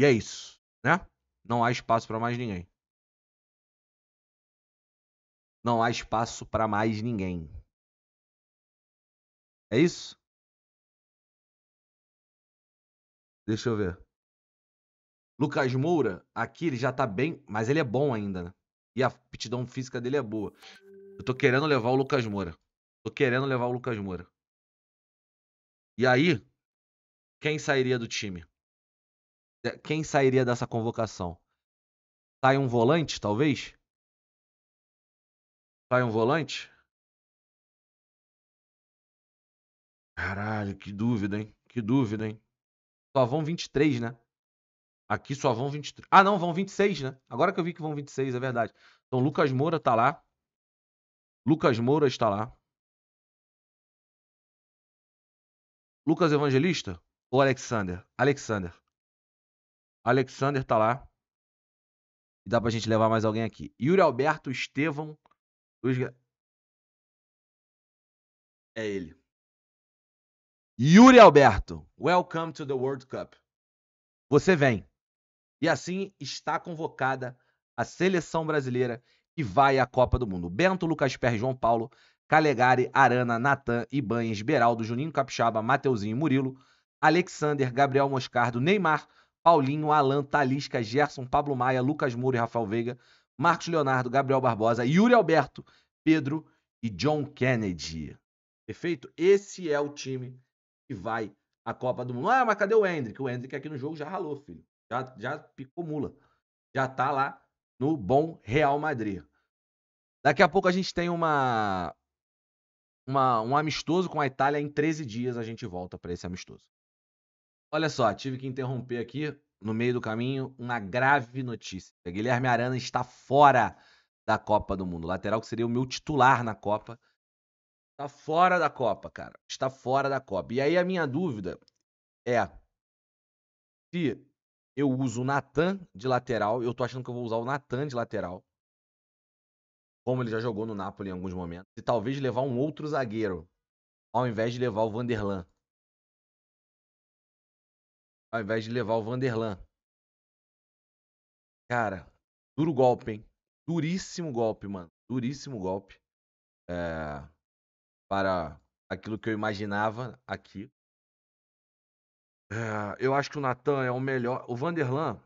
E é isso, né? Não há espaço para mais ninguém. Não há espaço para mais ninguém. É isso? Deixa eu ver. Lucas Moura, aqui ele já tá bem, mas ele é bom ainda, né? E a aptidão física dele é boa. Eu tô querendo levar o Lucas Moura. Tô querendo levar o Lucas Moura. E aí, quem sairia do time? É, quem sairia dessa convocação? Sai um volante, talvez? Sai um volante? Caralho, que dúvida, hein? Que dúvida, hein? Só vão 23, né? Aqui só vão 23. Ah, não, vão 26, né? Agora que eu vi que vão 26, é verdade. Então, Lucas Moura tá lá. Lucas Moura está lá. Lucas Evangelista ou Alexander? Alexander. Alexander tá lá. E dá pra gente levar mais alguém aqui. Yuri Alberto, Estevão. Luiz... É ele. Yuri Alberto, welcome to the World Cup. Você vem. E assim está convocada a seleção brasileira que vai à Copa do Mundo. Bento, Lucas Per, João Paulo, Calegari, Arana, Natan, Ibanhes, Beraldo, Juninho Capixaba, Mateuzinho Murilo, Alexander, Gabriel Moscardo, Neymar, Paulinho, Alan, Talisca, Gerson, Pablo Maia, Lucas Moura e Rafael Veiga, Marcos Leonardo, Gabriel Barbosa, Yuri Alberto, Pedro e John Kennedy. Perfeito? Esse é o time que vai à Copa do Mundo. Ah, mas cadê o Hendrick? O Hendrick aqui no jogo já ralou, filho. Já, já picou mula. Já tá lá no bom Real Madrid. Daqui a pouco a gente tem uma, uma um amistoso com a Itália. Em 13 dias a gente volta para esse amistoso. Olha só, tive que interromper aqui no meio do caminho uma grave notícia. Guilherme Arana está fora da Copa do Mundo. Lateral que seria o meu titular na Copa. Está fora da Copa, cara. Está fora da Copa. E aí a minha dúvida é se eu uso o Natan de lateral, eu tô achando que eu vou usar o Natan de lateral. Como ele já jogou no Napoli em alguns momentos. E talvez levar um outro zagueiro ao invés de levar o Vanderlan ao invés de levar o Vanderlan. Cara, duro golpe, hein? Duríssimo golpe, mano. Duríssimo golpe. É... Para aquilo que eu imaginava aqui. É... Eu acho que o Natan é o melhor. O Vanderlan,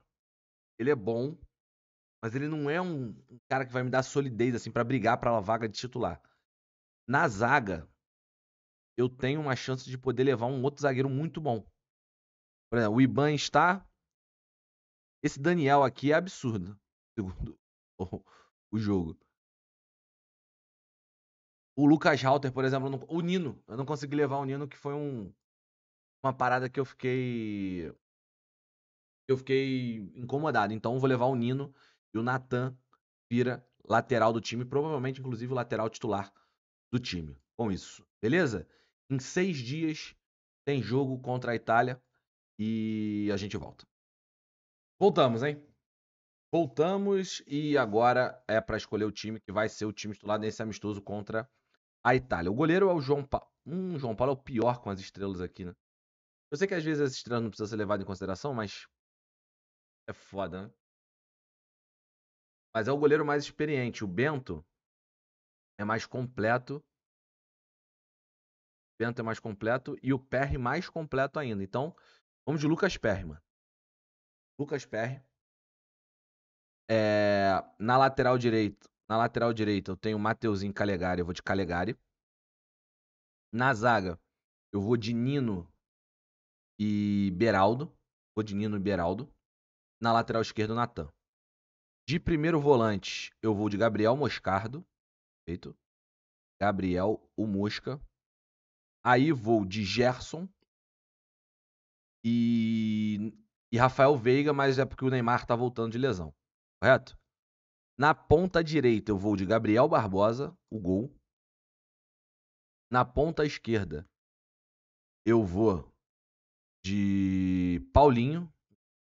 ele é bom, mas ele não é um cara que vai me dar solidez assim para brigar para a vaga de titular. Na zaga, eu tenho uma chance de poder levar um outro zagueiro muito bom. Por exemplo, o IBAN está. Esse Daniel aqui é absurdo, segundo o jogo. O Lucas Halter, por exemplo, o Nino. Eu não consegui levar o Nino, que foi um... uma parada que eu fiquei. Eu fiquei incomodado. Então vou levar o Nino e o Natan vira lateral do time, provavelmente, inclusive, o lateral titular do time. Com isso, beleza? Em seis dias tem jogo contra a Itália e a gente volta. Voltamos, hein? Voltamos e agora é para escolher o time que vai ser o time titular nesse amistoso contra a Itália. O goleiro é o João Paulo. Hum, João Paulo é o pior com as estrelas aqui, né? Eu sei que às vezes as estrelas não precisam ser levadas em consideração, mas é foda, né? Mas é o goleiro mais experiente. O Bento é mais completo. O Bento é mais completo e o PR mais completo ainda. Então, Vamos de Lucas Perry, mano. Lucas Perry. É, na lateral direito, na lateral direita eu tenho Mateuzinho Calegari, eu vou de Calegari. Na zaga, eu vou de Nino e Beraldo. Vou de Nino e Beraldo. Na lateral esquerda, Natan. De primeiro volante, eu vou de Gabriel Moscardo. Feito. Gabriel, o Mosca. Aí vou de Gerson e, e Rafael Veiga, mas é porque o Neymar tá voltando de lesão, correto? Na ponta direita eu vou de Gabriel Barbosa, o gol. Na ponta esquerda eu vou de Paulinho,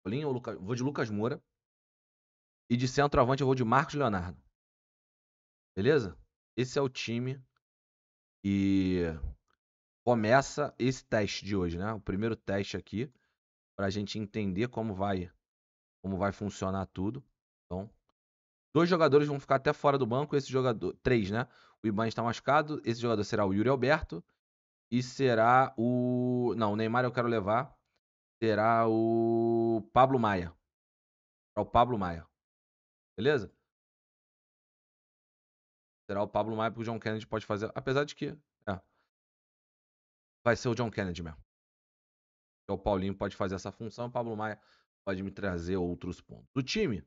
Paulinho ou Lucas, vou de Lucas Moura. E de centroavante eu vou de Marcos Leonardo. Beleza? Esse é o time. E começa esse teste de hoje, né? O primeiro teste aqui para a gente entender como vai como vai funcionar tudo. Então, dois jogadores vão ficar até fora do banco. Esse jogador, três, né? O Iban está machucado. Esse jogador será o Yuri Alberto e será o não, o Neymar eu quero levar. Será o Pablo Maia. Será o Pablo Maia. Beleza? Será o Pablo Maia porque o John Kennedy pode fazer, apesar de que vai ser o John Kennedy mesmo. É o Paulinho pode fazer essa função, o Pablo Maia pode me trazer outros pontos. O time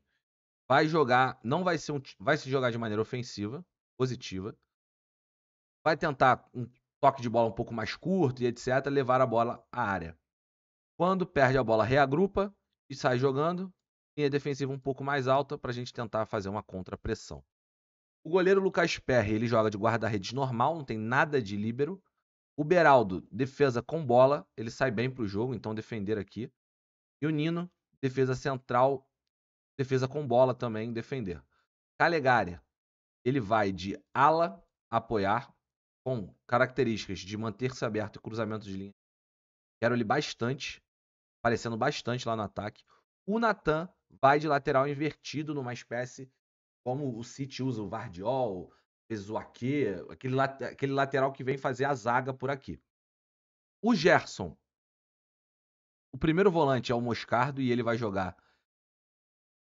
vai jogar, não vai ser um, vai se jogar de maneira ofensiva, positiva. Vai tentar um toque de bola um pouco mais curto e etc, levar a bola à área. Quando perde a bola, reagrupa e sai jogando. Linha defensiva um pouco mais alta para a gente tentar fazer uma contra pressão. O goleiro Lucas Perry, ele joga de guarda-redes normal, não tem nada de líbero. O Beraldo, defesa com bola, ele sai bem para o jogo, então defender aqui. E o Nino, defesa central, defesa com bola também, defender. Calegari, ele vai de ala apoiar, com características de manter-se aberto e cruzamento de linha. Quero ele bastante, aparecendo bastante lá no ataque. O Natan vai de lateral invertido, numa espécie como o City usa o Vardiol, vezes o Aque, aquele, aquele lateral que vem fazer a zaga por aqui. O Gerson. O primeiro volante é o Moscardo e ele vai jogar.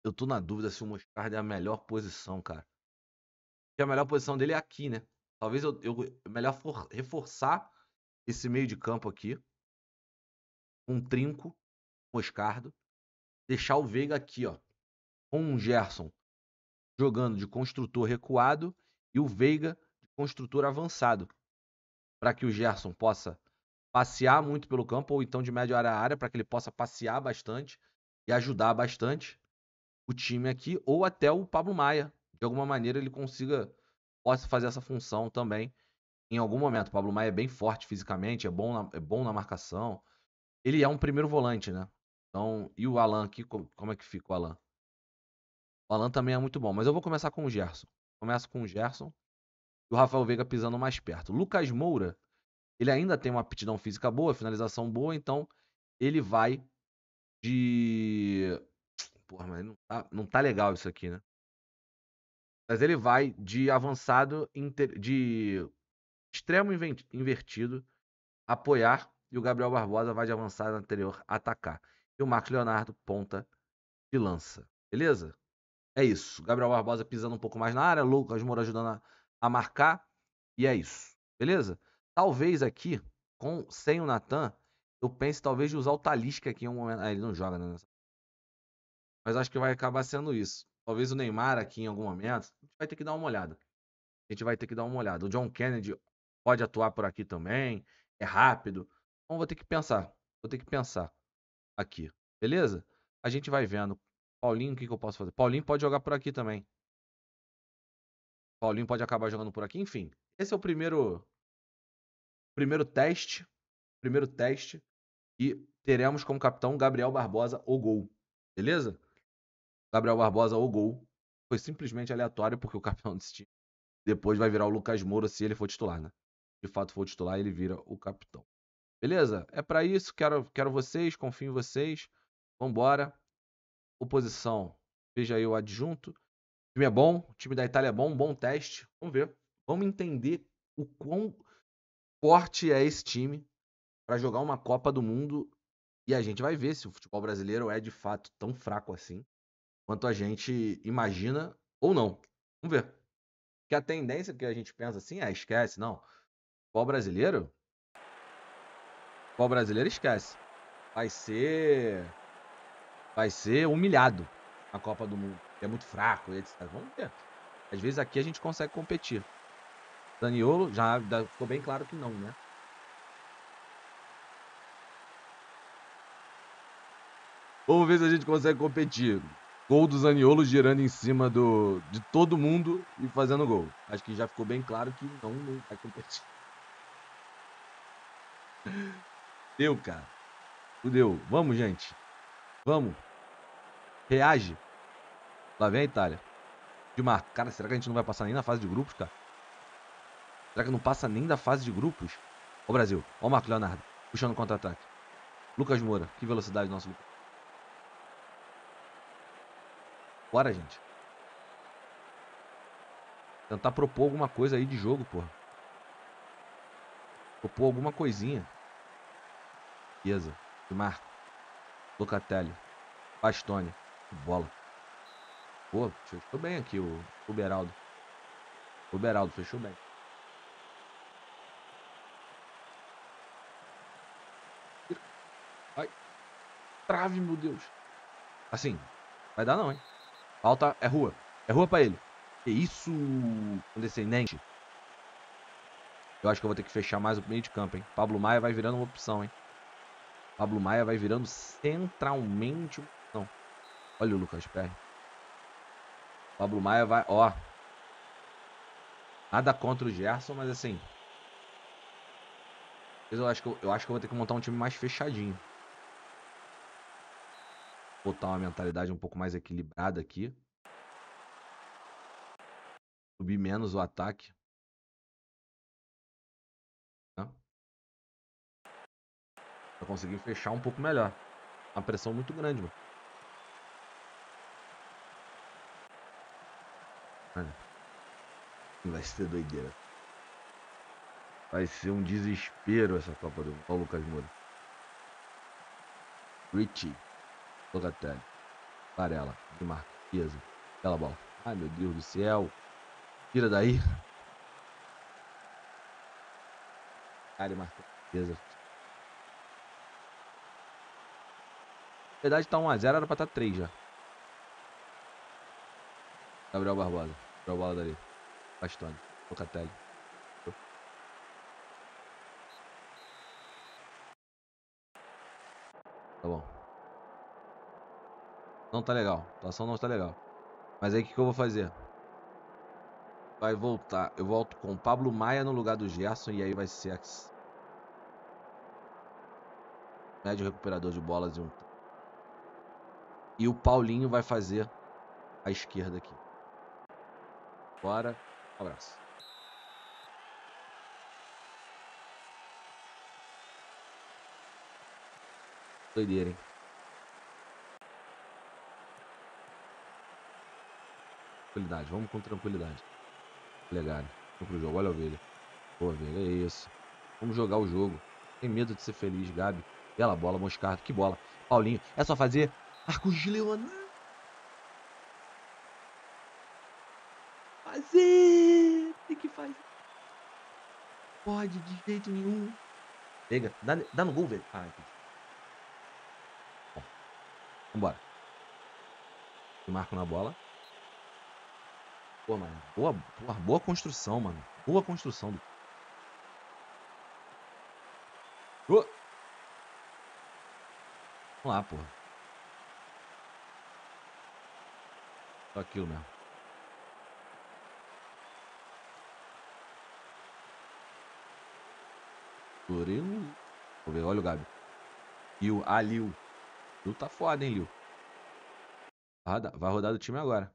Eu tô na dúvida se o Moscardo é a melhor posição, cara. Porque a melhor posição dele é aqui, né? Talvez eu, eu é melhor for, reforçar esse meio de campo aqui. Um trinco, Moscardo. Deixar o Veiga aqui, ó. Com o Gerson jogando de construtor recuado e o Veiga de construtor avançado, para que o Gerson possa passear muito pelo campo ou então de médio área a área para que ele possa passear bastante e ajudar bastante o time aqui ou até o Pablo Maia, de alguma maneira ele consiga possa fazer essa função também em algum momento. O Pablo Maia é bem forte fisicamente, é bom na, é bom na marcação. Ele é um primeiro volante, né? Então, e o Alan aqui, como é que fica o Alan? O Alan também é muito bom, mas eu vou começar com o Gerson. Começa com o Gerson e o Rafael Veiga pisando mais perto. Lucas Moura, ele ainda tem uma aptidão física boa, finalização boa, então ele vai de. Porra, mas não tá, não tá legal isso aqui, né? Mas ele vai de avançado, inter... de extremo invertido, apoiar, e o Gabriel Barbosa vai de avançado anterior, atacar. E o Marco Leonardo, ponta de lança. Beleza? É isso. Gabriel Barbosa pisando um pouco mais na área, Lucas Moura ajudando a, a marcar. E é isso. Beleza? Talvez aqui, com sem o Natan, eu pense talvez de usar o Talisca aqui em um momento. Ah, ele não joga, né? Mas acho que vai acabar sendo isso. Talvez o Neymar aqui em algum momento. A gente vai ter que dar uma olhada. A gente vai ter que dar uma olhada. O John Kennedy pode atuar por aqui também. É rápido. Então vou ter que pensar. Vou ter que pensar aqui. Beleza? A gente vai vendo Paulinho, o que, que eu posso fazer? Paulinho pode jogar por aqui também. Paulinho pode acabar jogando por aqui. Enfim, esse é o primeiro primeiro teste, primeiro teste e teremos como capitão Gabriel Barbosa o gol. Beleza? Gabriel Barbosa o gol. Foi simplesmente aleatório porque o capitão desse time depois vai virar o Lucas Moura se ele for titular, né? De fato for titular, ele vira o capitão. Beleza? É para isso, quero quero vocês, confio em vocês. Vambora oposição, veja aí o adjunto. O time é bom, o time da Itália é bom, um bom teste. Vamos ver. Vamos entender o quão forte é esse time para jogar uma Copa do Mundo e a gente vai ver se o futebol brasileiro é de fato tão fraco assim quanto a gente imagina ou não. Vamos ver. Que a tendência que a gente pensa assim é esquece, não. Futebol brasileiro? Futebol brasileiro esquece. Vai ser vai ser humilhado na Copa do Mundo. É muito fraco, etc. Vamos ver. Às vezes aqui a gente consegue competir. Daniolo já ficou bem claro que não, né? Vamos ver se a gente consegue competir. Gol do Zaniolo girando em cima do, de todo mundo e fazendo gol. Acho que já ficou bem claro que não, não vai competir. Deu, cara. Fudeu. Vamos, gente. Vamos. Reage. Lá vem a Itália. De Marco. Cara, será que a gente não vai passar nem na fase de grupos, cara? Será que não passa nem da fase de grupos? Ó o Brasil. Ó o Marco Leonardo. Puxando contra-ataque. Lucas Moura. Que velocidade nosso Lucas. Bora, gente. Tentar propor alguma coisa aí de jogo, porra. Propor alguma coisinha. Beleza. De Marco. Locatelli. Bastoni. Bola. Pô, fechou bem aqui o, o Beraldo. O Beraldo fechou bem. Ai. Trave, meu Deus. Assim, vai dar não, hein? Falta, é rua. É rua pra ele. Que isso, condescendente. Eu acho que eu vou ter que fechar mais o meio de campo, hein? Pablo Maia vai virando uma opção, hein? Pablo Maia vai virando centralmente. Não. Olha o Lucas Perry. Pablo Maia vai. Ó. Nada contra o Gerson, mas assim. Eu acho, que eu, eu acho que eu vou ter que montar um time mais fechadinho. Botar uma mentalidade um pouco mais equilibrada aqui. Subir menos o ataque. Pra conseguir fechar um pouco melhor. Uma pressão é muito grande, mano. Vai ser doideira. Vai ser um desespero essa Copa do Mundo. Lucas Moura. Richie. Locatelli. Varela. De marca. Pesa. Bela bola. Ai, meu Deus do céu. Tira daí. Cara, marca. Pesa. verdade tá 1x0, era pra estar tá 3 já. Gabriel Barbosa. Gabriel Bola dali. Bastone. Locatelli. Tá bom. Não tá legal. A situação não está legal. Mas aí o que, que eu vou fazer? Vai voltar. Eu volto com Pablo Maia no lugar do Gerson. E aí vai ser... Médio recuperador de bolas e um... E o Paulinho vai fazer a esquerda aqui. Bora. Um abraço. Doideira, hein? Tranquilidade, vamos com tranquilidade. Legal. Vamos pro jogo. Olha a ovelha. Boa ovelha, é isso. Vamos jogar o jogo. Tem medo de ser feliz, Gabi. Bela bola, Moscardo. Que bola. Paulinho. É só fazer é Marco de Fazer! Tem que fazer. Pode, de jeito nenhum. Pega, dá, dá no gol, velho. Ah, entendi. Bom, vambora. Marco na bola. Pô, mano, boa, boa, boa construção, mano. Boa construção do. Oh. Vamos lá, porra. Só aquilo mesmo. Turino. Vou ver, olha o Gabi. Liu, ah, Liu. Liu tá foda, hein, Liu. Vai rodar do time agora.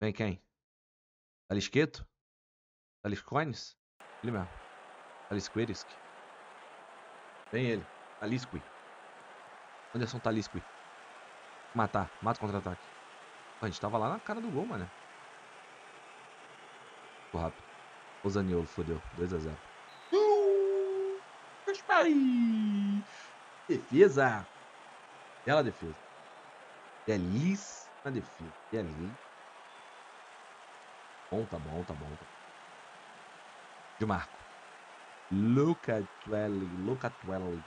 Vem quem? Talisqueto? Taliscones? Ele mesmo. Talisquerisk. Vem ele. Talisqui. Anderson Talisqui. Matar. Mata o contra-ataque. A gente tava lá na cara do gol, mano. Ficou rápido. O Zaniolo fodeu. 2x0. Uh, defesa. Bela defesa. Belíssima defesa. Belíssima. Bom, tá bom, tá bom. De Marco. Twelly, Luca Twelly,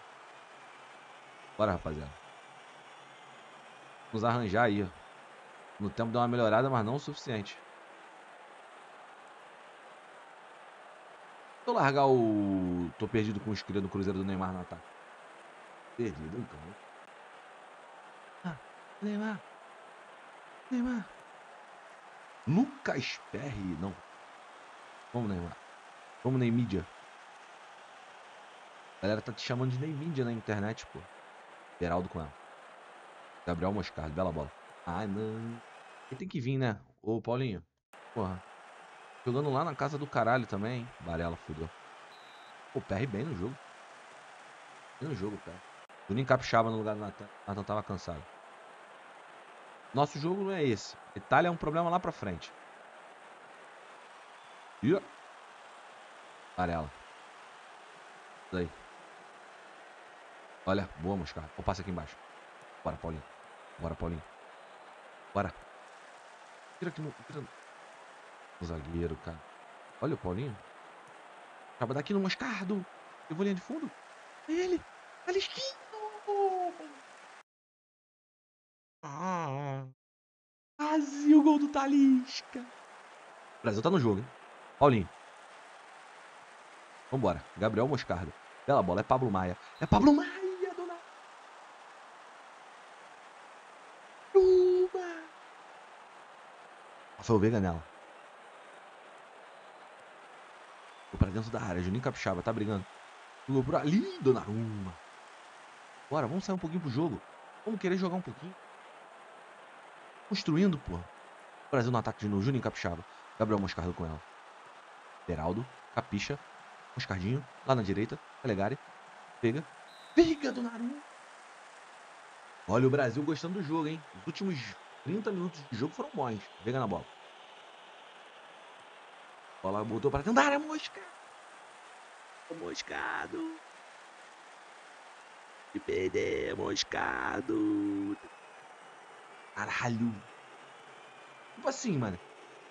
Bora, rapaziada. Vamos arranjar aí, ó. No tempo deu uma melhorada, mas não o suficiente. Vou largar o... Tô perdido com o escudo do Cruzeiro do Neymar no ataque. Perdido então Ah, Neymar. Neymar. Lucas Perry, não. Vamos, Neymar. Vamos, Neymídia. A galera tá te chamando de Neymídia na internet, pô. Geraldo com ela. Gabriel Moscardo, bela bola. ai não. Ele tem que vir, né? Ô, Paulinho. Porra. Jogando lá na casa do caralho também, hein? Varela, fudeu. Pô, perre bem no jogo. Bem no jogo, O Juninho Capixaba no lugar do Natan. Natan tava cansado. Nosso jogo não é esse. Itália é um problema lá pra frente. Ih. Varela. Daí. Olha, boa, Moscar. Vou passar aqui embaixo. Bora, Paulinho. Bora, Paulinho. Bora. Tira aqui no. Tira tá no... Zagueiro, cara. Olha o Paulinho. Acaba daqui no Moscardo. Eu vou linha de fundo. É ele. Tá Alisquinho. Ah. Quase o gol do Talisca. O Brasil tá no jogo, hein? Paulinho. Vambora. Gabriel Moscardo. Bela bola. É Pablo Maia. É Pablo Maia. Passou o Veiga nela. Foi pra dentro da área. Juninho Capixaba tá brigando. Pulou por ali, Donnarumma. Bora, vamos sair um pouquinho pro jogo. Vamos querer jogar um pouquinho. Construindo, porra. Brasil no ataque de novo. Juninho Capixaba. Gabriel Moscardo com ela. Geraldo. Capixa. Moscardinho. Lá na direita. Calegari. Veiga. Veiga, Donnarumma. Olha o Brasil gostando do jogo, hein? Os últimos 30 minutos de jogo foram bons. Veiga na bola. Bola botou para tentar a é mosca. É moscado. E perder, é moscado. Caralho. Tipo assim, mano.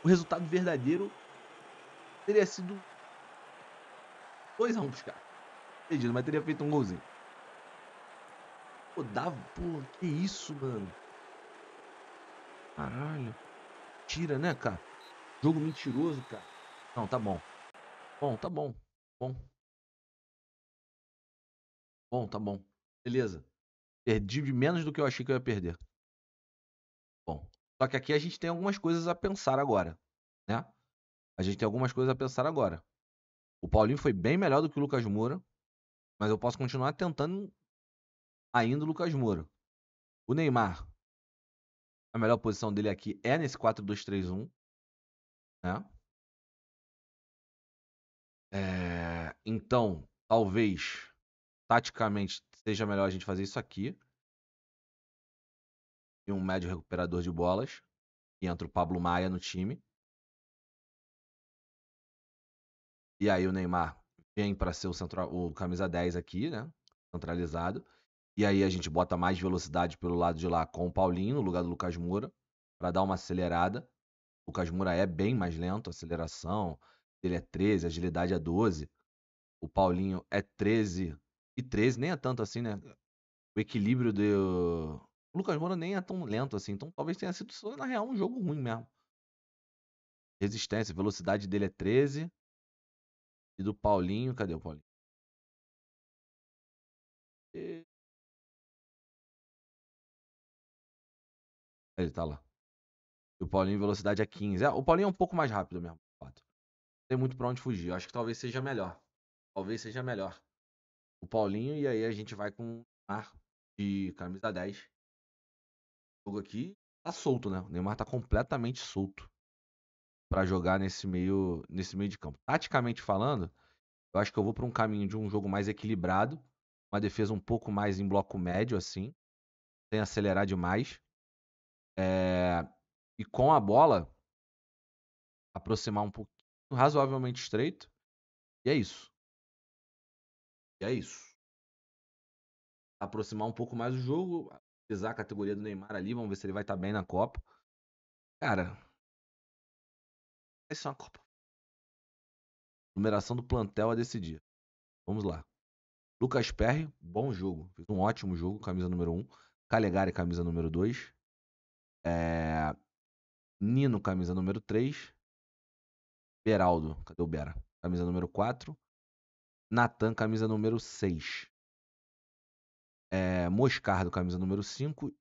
O resultado verdadeiro teria sido 2x1 pros caras. Perdido, mas teria feito um golzinho. Pô, dava, pô, que isso, mano. Caralho. Tira, né, cara? Jogo mentiroso, cara. Não, tá bom. Bom, tá bom. Bom. Bom, tá bom. Beleza. Perdi menos do que eu achei que eu ia perder. Bom. Só que aqui a gente tem algumas coisas a pensar agora, né? A gente tem algumas coisas a pensar agora. O Paulinho foi bem melhor do que o Lucas Moura, mas eu posso continuar tentando ainda o Lucas Moura. O Neymar, a melhor posição dele aqui é nesse 4-2-3-1, né? É, então, talvez, taticamente, seja melhor a gente fazer isso aqui. E um médio recuperador de bolas. E entra o Pablo Maia no time. E aí o Neymar vem para ser o, central, o camisa 10 aqui, né? Centralizado. E aí a gente bota mais velocidade pelo lado de lá com o Paulinho, no lugar do Lucas Moura, para dar uma acelerada. O Lucas Moura é bem mais lento, aceleração, ele é 13, agilidade é 12. O Paulinho é 13. E 13 nem é tanto assim, né? É. O equilíbrio do. O Lucas Moura nem é tão lento assim. Então talvez tenha sido, só, na real, um jogo ruim mesmo. Resistência, velocidade dele é 13. E do Paulinho, cadê o Paulinho? Ele tá lá. E o Paulinho, velocidade é 15. É, o Paulinho é um pouco mais rápido mesmo tem muito pra onde fugir. acho que talvez seja melhor. Talvez seja melhor. O Paulinho, e aí a gente vai com o Neymar de camisa 10. O jogo aqui tá solto, né? O Neymar tá completamente solto para jogar nesse meio, nesse meio de campo. Taticamente falando, eu acho que eu vou para um caminho de um jogo mais equilibrado, uma defesa um pouco mais em bloco médio, assim, sem acelerar demais. É... E com a bola, aproximar um pouco razoavelmente estreito. E é isso. E é isso. Aproximar um pouco mais o jogo, pisar a categoria do Neymar ali, vamos ver se ele vai estar tá bem na Copa. Cara, essa é uma Copa. Numeração do plantel a decidir. Vamos lá. Lucas Perry, bom jogo. Fez um ótimo jogo, camisa número 1. Um. Calegari, camisa número 2. É... Eh, Nino, camisa número 3. Beraldo, cadê o Bera? Camisa número 4. Natan, camisa número 6. É, Moscardo, camisa número 5.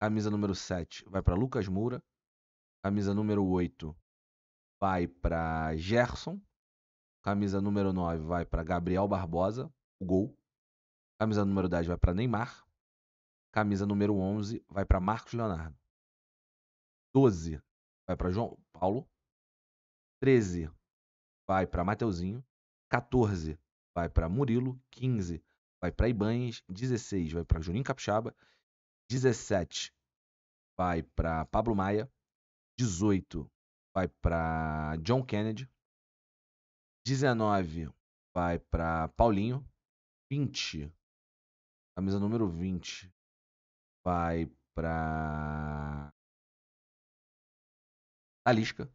Camisa número 7 vai para Lucas Moura. Camisa número 8 vai para Gerson. Camisa número 9 vai para Gabriel Barbosa, o gol. Camisa número 10 vai para Neymar. Camisa número 11 vai para Marcos Leonardo. 12 vai para João Paulo. 13 vai para Mateuzinho, 14 vai para Murilo, 15 vai para Ibanes, 16 vai para Juninho Capixaba, 17 vai para Pablo Maia, 18 vai para John Kennedy, 19 vai para Paulinho, 20 camisa número 20 vai para Talisca.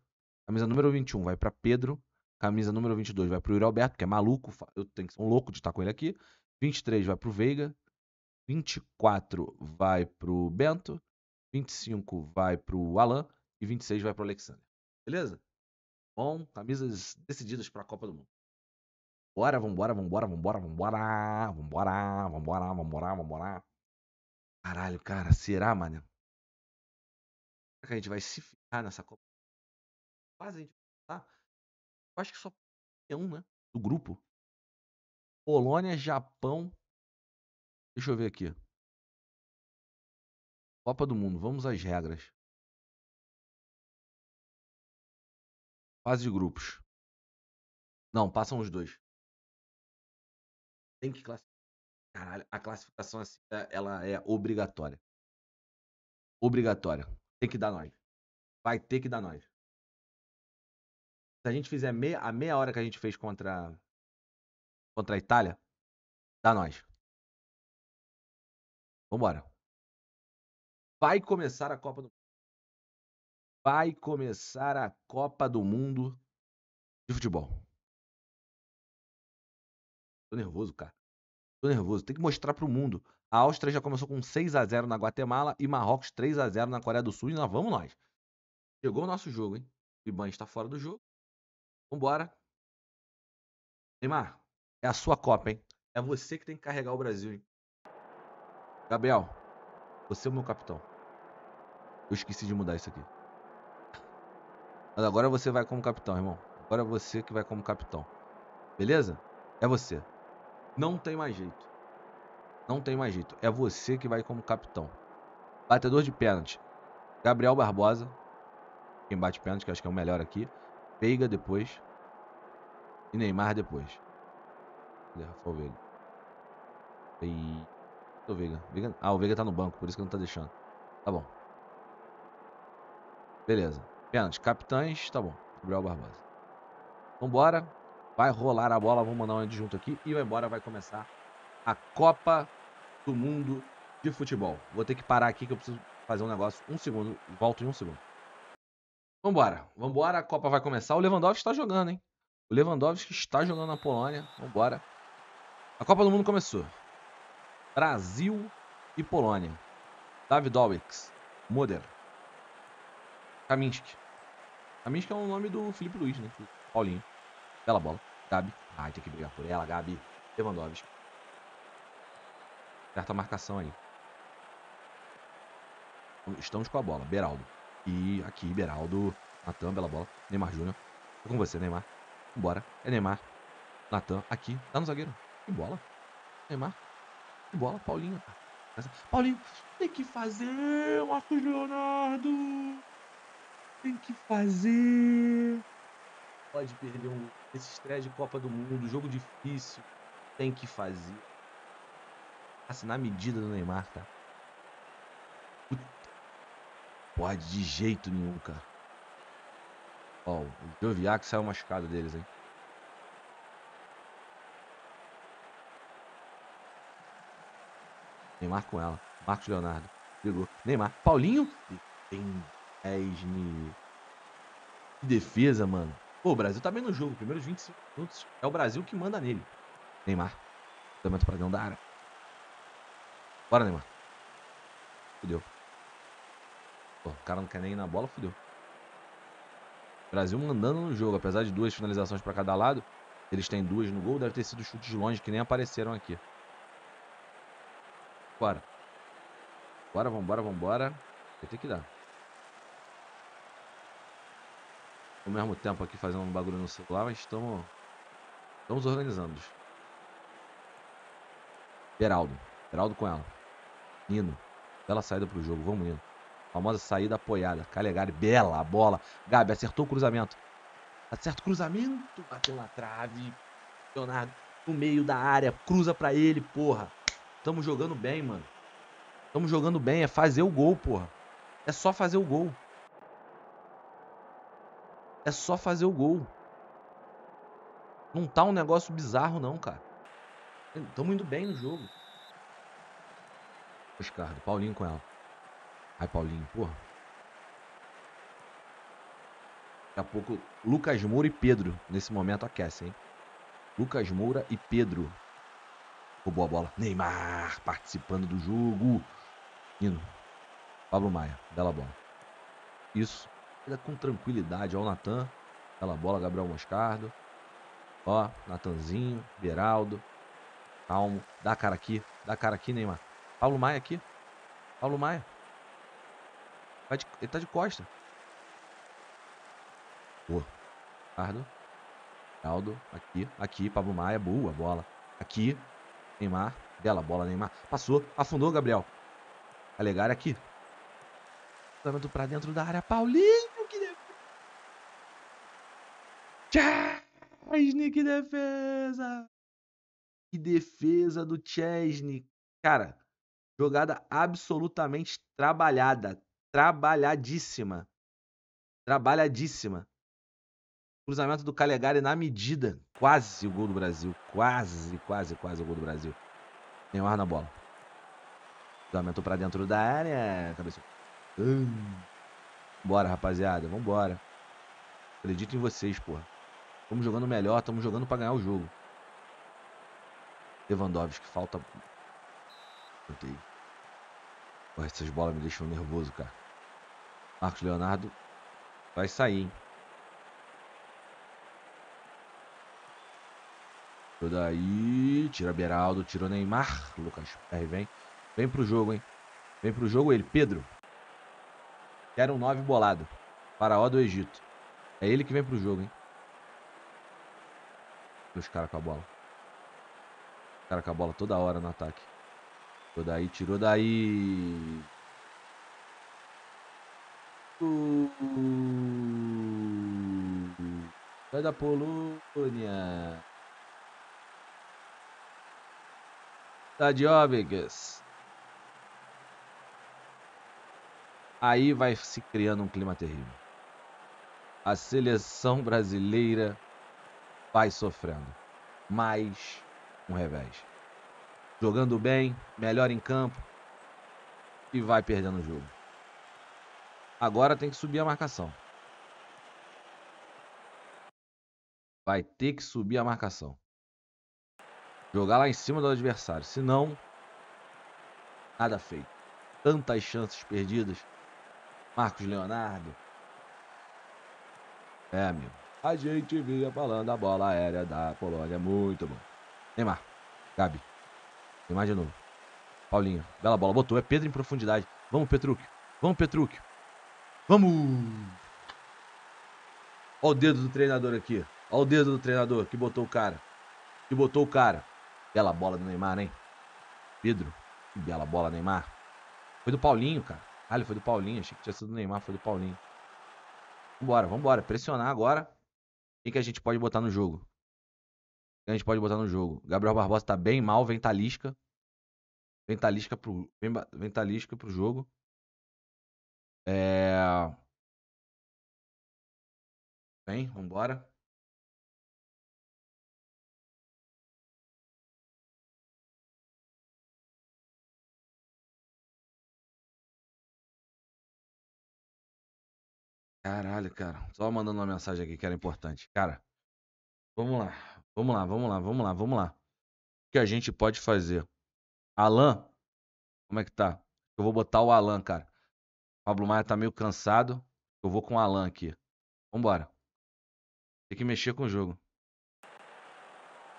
Camisa número 21 vai para Pedro. Camisa número 22 vai para o Yuri Alberto, que é maluco. Eu tenho que ser um louco de estar com ele aqui. 23 vai para o Veiga. 24 vai para o Bento. 25 vai para o Alan. E 26 vai para o Alexandre. Beleza? Bom, camisas decididas para a Copa do Mundo. Bora, vambora, vambora, vambora, vambora, vambora, vambora, vambora, vambora. Caralho, cara, será, mano? Será que a gente vai se ficar nessa Copa? a gente tá? Eu acho que só tem é um, né? Do grupo. Polônia, Japão. Deixa eu ver aqui. Copa do Mundo, vamos às regras. Fase de grupos. Não, passam os dois. Tem que classificar. Caralho, a classificação é assim, é, ela é obrigatória. Obrigatória. Tem que dar nós. Vai ter que dar nós. Se a gente fizer meia, a meia hora que a gente fez contra, contra a Itália, dá nós. Vambora. Vai começar a Copa do Mundo. Vai começar a Copa do Mundo de futebol. Tô nervoso, cara. Tô nervoso. Tem que mostrar pro mundo. A Áustria já começou com 6 a 0 na Guatemala e Marrocos 3 a 0 na Coreia do Sul e nós vamos nós. Chegou o nosso jogo, hein? O Iban está fora do jogo. Vambora. Neymar, é a sua Copa, hein? É você que tem que carregar o Brasil, hein? Gabriel, você é o meu capitão. Eu esqueci de mudar isso aqui. Mas agora você vai como capitão, irmão. Agora é você que vai como capitão. Beleza? É você. Não tem mais jeito. Não tem mais jeito. É você que vai como capitão. Batedor de pênalti. Gabriel Barbosa. Quem bate pênalti, que acho que é o melhor aqui. Veiga depois e Neymar depois. Cadê Rafael Veiga? E... O Veiga. Veiga. Ah, o Veiga tá no banco, por isso que não tá deixando. Tá bom. Beleza. Pênalti. Capitães, tá bom. Gabriel Barbosa. Vambora. Vai rolar a bola, vamos mandar um adjunto aqui e vai embora, vai começar a Copa do Mundo de Futebol. Vou ter que parar aqui que eu preciso fazer um negócio. Um segundo, volto em um segundo. Vambora, vambora, a Copa vai começar. O Lewandowski está jogando, hein? O Lewandowski está jogando na Polônia. Vambora. A Copa do Mundo começou. Brasil e Polônia. Davidowicz, Moder, Kaminski. Kaminski é o nome do Felipe Luiz, né? Paulinho. Bela bola. Gabi. Ai, tem que brigar por ela, Gabi. Lewandowski. Certa marcação ali. Estamos com a bola. Beraldo. E aqui, Beraldo. Natan, bela bola. Neymar Júnior. Tô com você, Neymar. Bora. É Neymar. Natan, aqui. Tá no zagueiro. Que bola. Neymar. Que bola. Paulinho. Paulinho. Tem que fazer, Marcos Leonardo. Tem que fazer. Pode perder um. Esse estreia de Copa do Mundo. Jogo difícil. Tem que fazer. Assinar a medida do Neymar, tá? pode de jeito nenhum, cara. Ó, o que saiu machucado deles, hein? Neymar com ela. Marcos Leonardo. Ligou. Neymar. Paulinho. Tem 10 mil. Que defesa, mano. Pô, o Brasil tá bem no jogo. Primeiros 25 minutos. É o Brasil que manda nele. Neymar. também pra dentro da área. Bora, Neymar. Fudeu. Pô, o cara não quer nem ir na bola, fodeu. Brasil mandando no jogo, apesar de duas finalizações para cada lado. Eles têm duas no gol, deve ter sido chutes de longe que nem apareceram aqui. Bora. Bora, vambora, vambora. Vai ter que dar. Ao mesmo tempo aqui fazendo um bagulho no celular, mas estamos. Estamos organizando. Geraldo. Geraldo com ela. Nino. Bela saída pro jogo. Vamos, Nino. Famosa saída apoiada. Calegari, bela bola. Gabi acertou o cruzamento. Acerta o cruzamento, bateu na trave. Leonardo no meio da área, cruza para ele, porra. Tamo jogando bem, mano. Tamo jogando bem, é fazer o gol, porra. É só fazer o gol. É só fazer o gol. Não tá um negócio bizarro, não, cara. Tamo indo bem no jogo. Oscar, Paulinho com ela. Ai, Paulinho, porra. Daqui a pouco, Lucas Moura e Pedro, nesse momento, aquecem, hein? Lucas Moura e Pedro. Roubou a bola. Neymar participando do jogo. Nino. Pablo Maia. Bela bola. Isso. É com tranquilidade. Ó, o Natan. Bela bola, Gabriel Moscardo. Ó, Natanzinho. Beraldo. Calmo. Dá a cara aqui. Dá a cara aqui, Neymar. Pablo Maia aqui. Pablo Maia. De, ele tá de costa. Boa. Ricardo. Aldo. Aqui. Aqui. Pablo Maia. Boa bola. Aqui. Neymar. Bela bola, Neymar. Passou. Afundou, Gabriel. Alegar aqui. Lançamento pra dentro da área. Paulinho. Que defesa. Chesney. Que defesa. Que defesa do Chesney. Cara, jogada absolutamente trabalhada trabalhadíssima. Trabalhadíssima. Cruzamento do Calegari na medida. Quase o gol do Brasil. Quase, quase, quase o gol do Brasil. Tem ar na bola. Cruzamento para dentro da área. Cabeça. Hum. Bora, rapaziada. Vambora. Acredito em vocês, porra. Estamos jogando melhor, estamos jogando para ganhar o jogo. Lewandowski, falta. Meu Deus. Essas bolas me deixam nervoso, cara. Marcos Leonardo vai sair. Hein? daí, tira Beraldo, tirou Neymar. Lucas R vem. Vem pro jogo, hein? Vem pro jogo ele, Pedro. Quero um 9 bolado. Faraó do Egito. É ele que vem pro jogo, hein? os caras com a bola. Os caras com a bola toda hora no ataque. Tirou daí, tirou daí. Vai da Polônia. Tá óbvias. Aí vai se criando um clima terrível. A seleção brasileira vai sofrendo. Mais um revés. Jogando bem, melhor em campo e vai perdendo o jogo. Agora tem que subir a marcação. Vai ter que subir a marcação. Jogar lá em cima do adversário. Senão, nada feito. Tantas chances perdidas. Marcos Leonardo. É, amigo. A gente vinha falando a bola aérea da Polônia. Muito bom. Neymar. Gabi. Neymar de novo. Paulinho. Bela bola. Botou. É Pedro em profundidade. Vamos, Petrúquio. Vamos, Petrúquio. Vamos! Olha o dedo do treinador aqui. Olha o dedo do treinador que botou o cara. Que botou o cara. Bela bola do Neymar, hein? Pedro. Que bela bola, Neymar. Foi do Paulinho, cara. Ah, ele foi do Paulinho. Achei que tinha sido do Neymar, foi do Paulinho. Vambora, vambora. Pressionar agora. O que, a gente pode botar no jogo? O que a gente pode botar no jogo? Gabriel Barbosa tá bem mal, vem Talisca. Vem Talisca pro, vem, vem Talisca pro jogo. É... Bem, vamos embora. Caralho, cara. Só mandando uma mensagem aqui que era importante. Cara, vamos lá. Vamos lá, vamos lá, vamos lá, vamos lá. O que a gente pode fazer? Alan, como é que tá? Eu vou botar o Alan, cara. Pablo Maia tá meio cansado. Eu vou com o Alan aqui. Vambora. Tem que mexer com o jogo.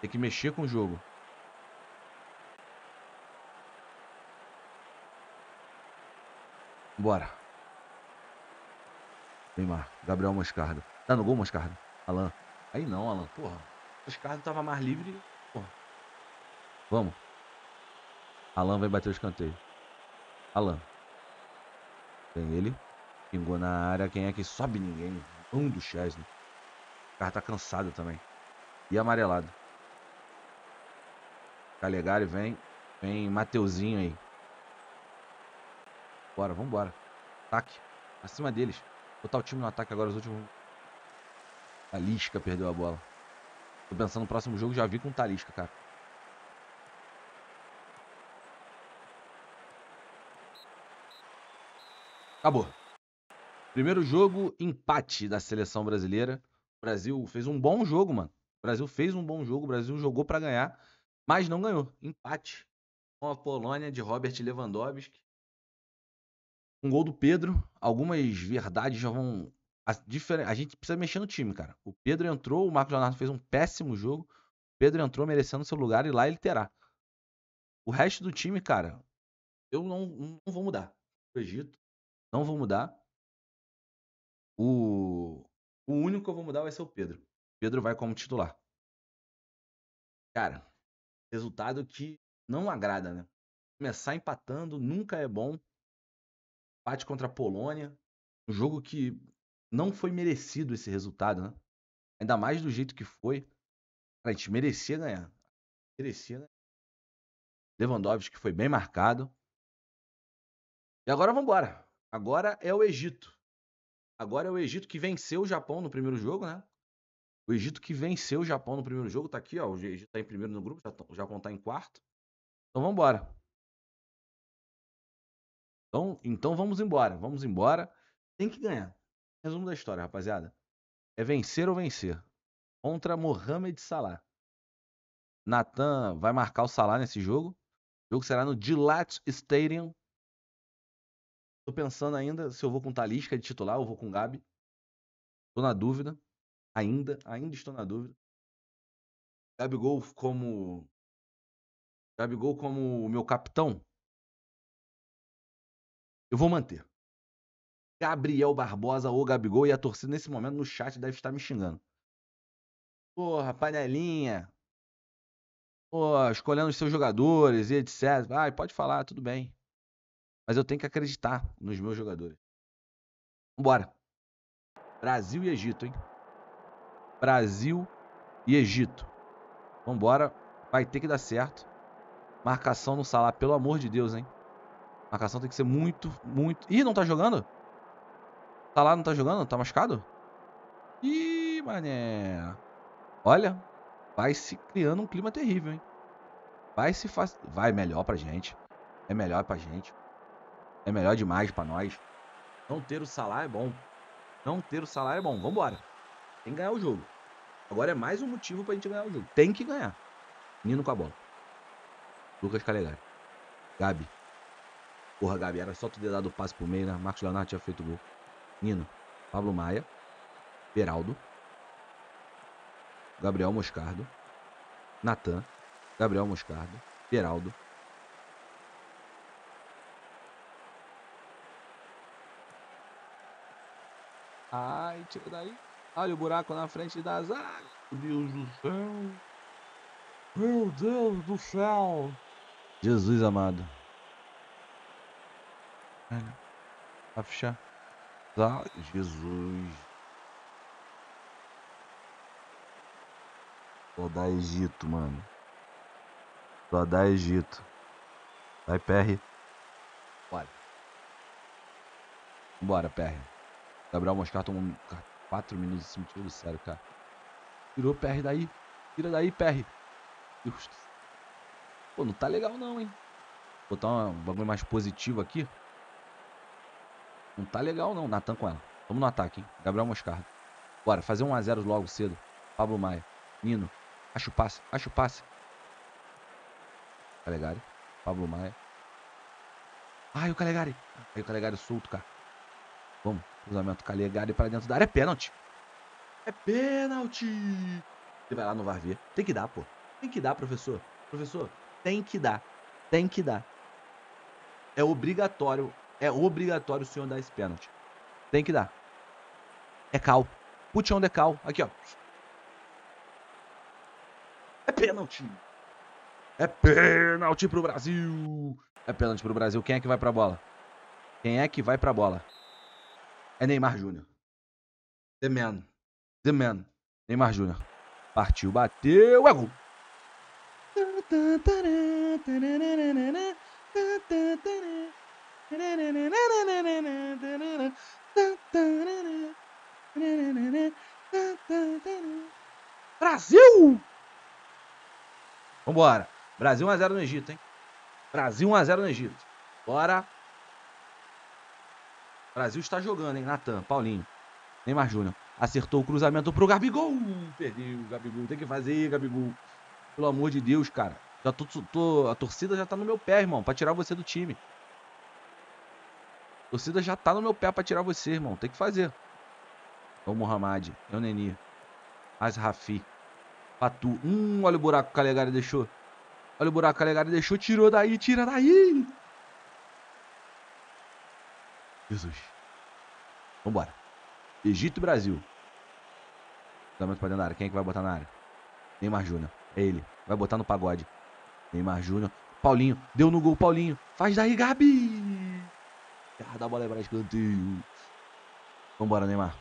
Tem que mexer com o jogo. Bora. Neymar. Gabriel Moscardo. Tá no gol, Moscardo? Alan. Aí não, Alan. Porra. Moscardo tava mais livre. Porra. Vamos. Alan vai bater o escanteio. Alan. Tem ele. Pingou na área. Quem é que sobe? Ninguém. Um do Chesney. Né? O cara tá cansado também. E amarelado. Calegari vem. Vem Mateuzinho aí. Bora, vambora. Ataque. Acima deles. Botar o time no ataque agora, os últimos. Talisca perdeu a bola. Tô pensando no próximo jogo, já vi com o Talisca, cara. Acabou. Primeiro jogo, empate da seleção brasileira. O Brasil fez um bom jogo, mano. O Brasil fez um bom jogo, o Brasil jogou para ganhar, mas não ganhou. Empate com a Polônia de Robert Lewandowski. Um gol do Pedro. Algumas verdades já vão. A, a gente precisa mexer no time, cara. O Pedro entrou, o Marcos Leonardo fez um péssimo jogo. O Pedro entrou merecendo seu lugar e lá ele terá. O resto do time, cara, eu não, não vou mudar. O não vou mudar. O, o único que eu vou mudar vai ser o Pedro. Pedro vai como titular. Cara, resultado que não agrada, né? Começar empatando nunca é bom. Empate contra a Polônia. Um jogo que não foi merecido esse resultado, né? Ainda mais do jeito que foi. A gente merecia ganhar. Merecia né? Lewandowski foi bem marcado. E agora vamos embora. Agora é o Egito. Agora é o Egito que venceu o Japão no primeiro jogo, né? O Egito que venceu o Japão no primeiro jogo, tá aqui, ó. O Egito tá em primeiro no grupo, o Japão tá em quarto. Então vamos embora. Então, então vamos embora, vamos embora. Tem que ganhar. Resumo da história, rapaziada. É vencer ou vencer. Contra Mohamed Salah. Natan vai marcar o Salah nesse jogo. O jogo será no Dilat Stadium Tô pensando ainda se eu vou com Talisca de titular ou vou com Gabi. Tô na dúvida. Ainda, ainda estou na dúvida. Gabigol como. Gabigol como meu capitão. Eu vou manter. Gabriel Barbosa ou Gabigol e a torcida nesse momento no chat deve estar me xingando. Porra, panelinha. Porra, escolhendo os seus jogadores e etc. Ai, pode falar, tudo bem. Mas eu tenho que acreditar nos meus jogadores. Vambora. Brasil e Egito, hein? Brasil e Egito. Vambora. Vai ter que dar certo. Marcação no Salah, pelo amor de Deus, hein? Marcação tem que ser muito, muito... Ih, não tá jogando? Salah não tá jogando? Tá machucado? Ih, mané. Olha, vai se criando um clima terrível, hein? Vai se faz... Vai melhor pra gente. É melhor pra gente. É melhor demais para nós. Não ter o salário é bom. Não ter o salário é bom. Vambora. Tem que ganhar o jogo. Agora é mais um motivo pra gente ganhar o jogo. Tem que ganhar. Nino com a bola. Lucas Calegari. Gabi. Porra, Gabi, era só tu ter dado o passe pro meio, né? Marcos Leonardo tinha feito o gol. Nino. Pablo Maia. Peraldo. Gabriel Moscardo. Natan. Gabriel Moscardo. Peraldo. Ai, tira daí. Olha o buraco na frente da zaga. Meu Deus do céu. Meu Deus do céu. Jesus amado. Vai fechar. Tá. Jesus. Só dá Egito, mano. Só dá Egito. Vai, PR. Bora. Bora, PR. Gabriel Moscar tomou 4 minutos, e me tirou do sério, cara. Tirou PR daí. Tira daí, PR. Deus. Pô, não tá legal não, hein? Vou botar um bagulho mais positivo aqui. Não tá legal não. Natan com ela. Vamos no ataque, hein? Gabriel Moscardo. Bora, fazer 1x0 logo cedo. Pablo Maia. Nino. Acho o passe. Acho o passe. Calegari. Pablo Maia. Ai, o Calegari. ai o Calegari solto, cara. Vamos. Cruzamento Calegari para dentro da área. É pênalti. É pênalti. Ele vai lá no VAR Tem que dar, pô. Tem que dar, professor. Professor, tem que dar. Tem que dar. É obrigatório. É obrigatório o senhor dar esse pênalti. Tem que dar. É cal. Put on the cal. Aqui, ó. É pênalti. É pênalti pro Brasil. É pênalti pro Brasil. Quem é que vai pra bola? Quem é que vai pra bola? é Neymar Júnior. The man. The man. Neymar Júnior. Partiu, bateu, é gol. Brasil! Vambora. Brasil 1x0 no Egito, hein? Brasil 1x0 no Egito. Bora. Brasil está jogando, hein? Natan, Paulinho, Neymar Júnior. Acertou o cruzamento pro Gabigol. Perdeu, Gabigol. Tem que fazer, Gabigol. Pelo amor de Deus, cara. Já tô, tô, a torcida já tá no meu pé, irmão, pra tirar você do time. A torcida já tá no meu pé pra tirar você, irmão. Tem que fazer. É o Mohamed, é o Neni. Mas Rafi. Patu. Hum, olha o buraco que o Calegari deixou. Olha o buraco que o Calegari deixou. Tirou daí, tira daí. Jesus. Vambora. Egito e Brasil. Lançamento pra dentro da área. Quem é que vai botar na área? Neymar Júnior. É ele. Vai botar no pagode. Neymar Júnior. Paulinho. Deu no gol, Paulinho. Faz daí, Gabi. Guarda ah, a bola aí pra escanteio. Vambora, Neymar.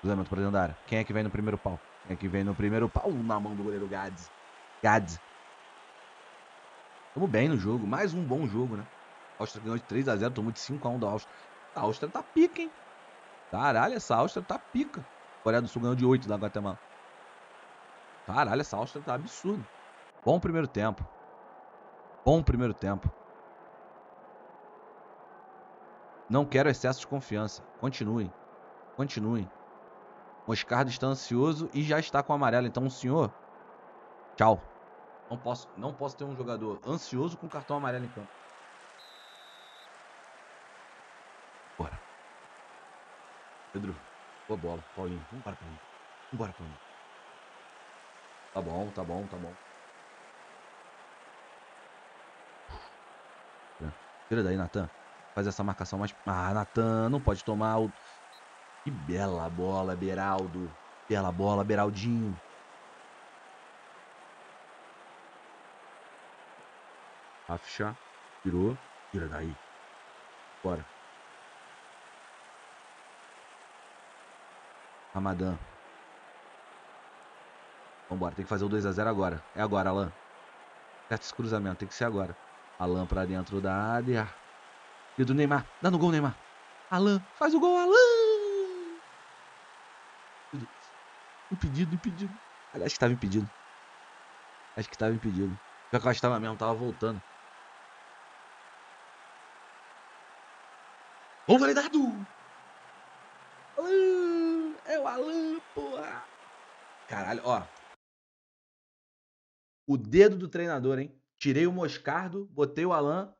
Cruzamento pra dentro da área. Quem é que vem no primeiro pau? Quem é que vem no primeiro pau? Uh, na mão do goleiro Gads. Gads. Tamo bem no jogo. Mais um bom jogo, né? Áustria ganhou de 3x0, tomou de 5x1 da Áustria. A Áustria tá pica, hein? Caralho, essa Áustria tá pica. A Coreia do Sul ganhou de 8 da Guatemala. Caralho, essa Áustria tá absurda. Bom primeiro tempo. Bom primeiro tempo. Não quero excesso de confiança. Continuem. Continuem. Moscardo está ansioso e já está com amarelo. Então, senhor, tchau. Não posso, não posso ter um jogador ansioso com cartão amarelo em campo. Pedro, boa bola. Paulinho, vambora, Paulinho. Vambora, mim. Tá bom, tá bom, tá bom. Né? Tira daí, Natan. Faz essa marcação mais. Ah, Natan, não pode tomar. O... Que bela bola, Beraldo. Bela bola, Beraldinho. Rafa, Tirou. Tira daí. Bora. Ramadã. Vambora, tem que fazer o 2x0 agora. É agora, Alan. Certo esse cruzamento, tem que ser agora. Alan pra dentro da área. E do Neymar. Dá no gol, Neymar. Alan, faz o gol, Alan! Impedido, impedido. Aliás, que tava impedido. Acho que tava impedido. Já que eu tava mesmo, tava voltando. Gol validado! o Alan, porra! Caralho, ó. O dedo do treinador, hein? Tirei o Moscardo, botei o Alan,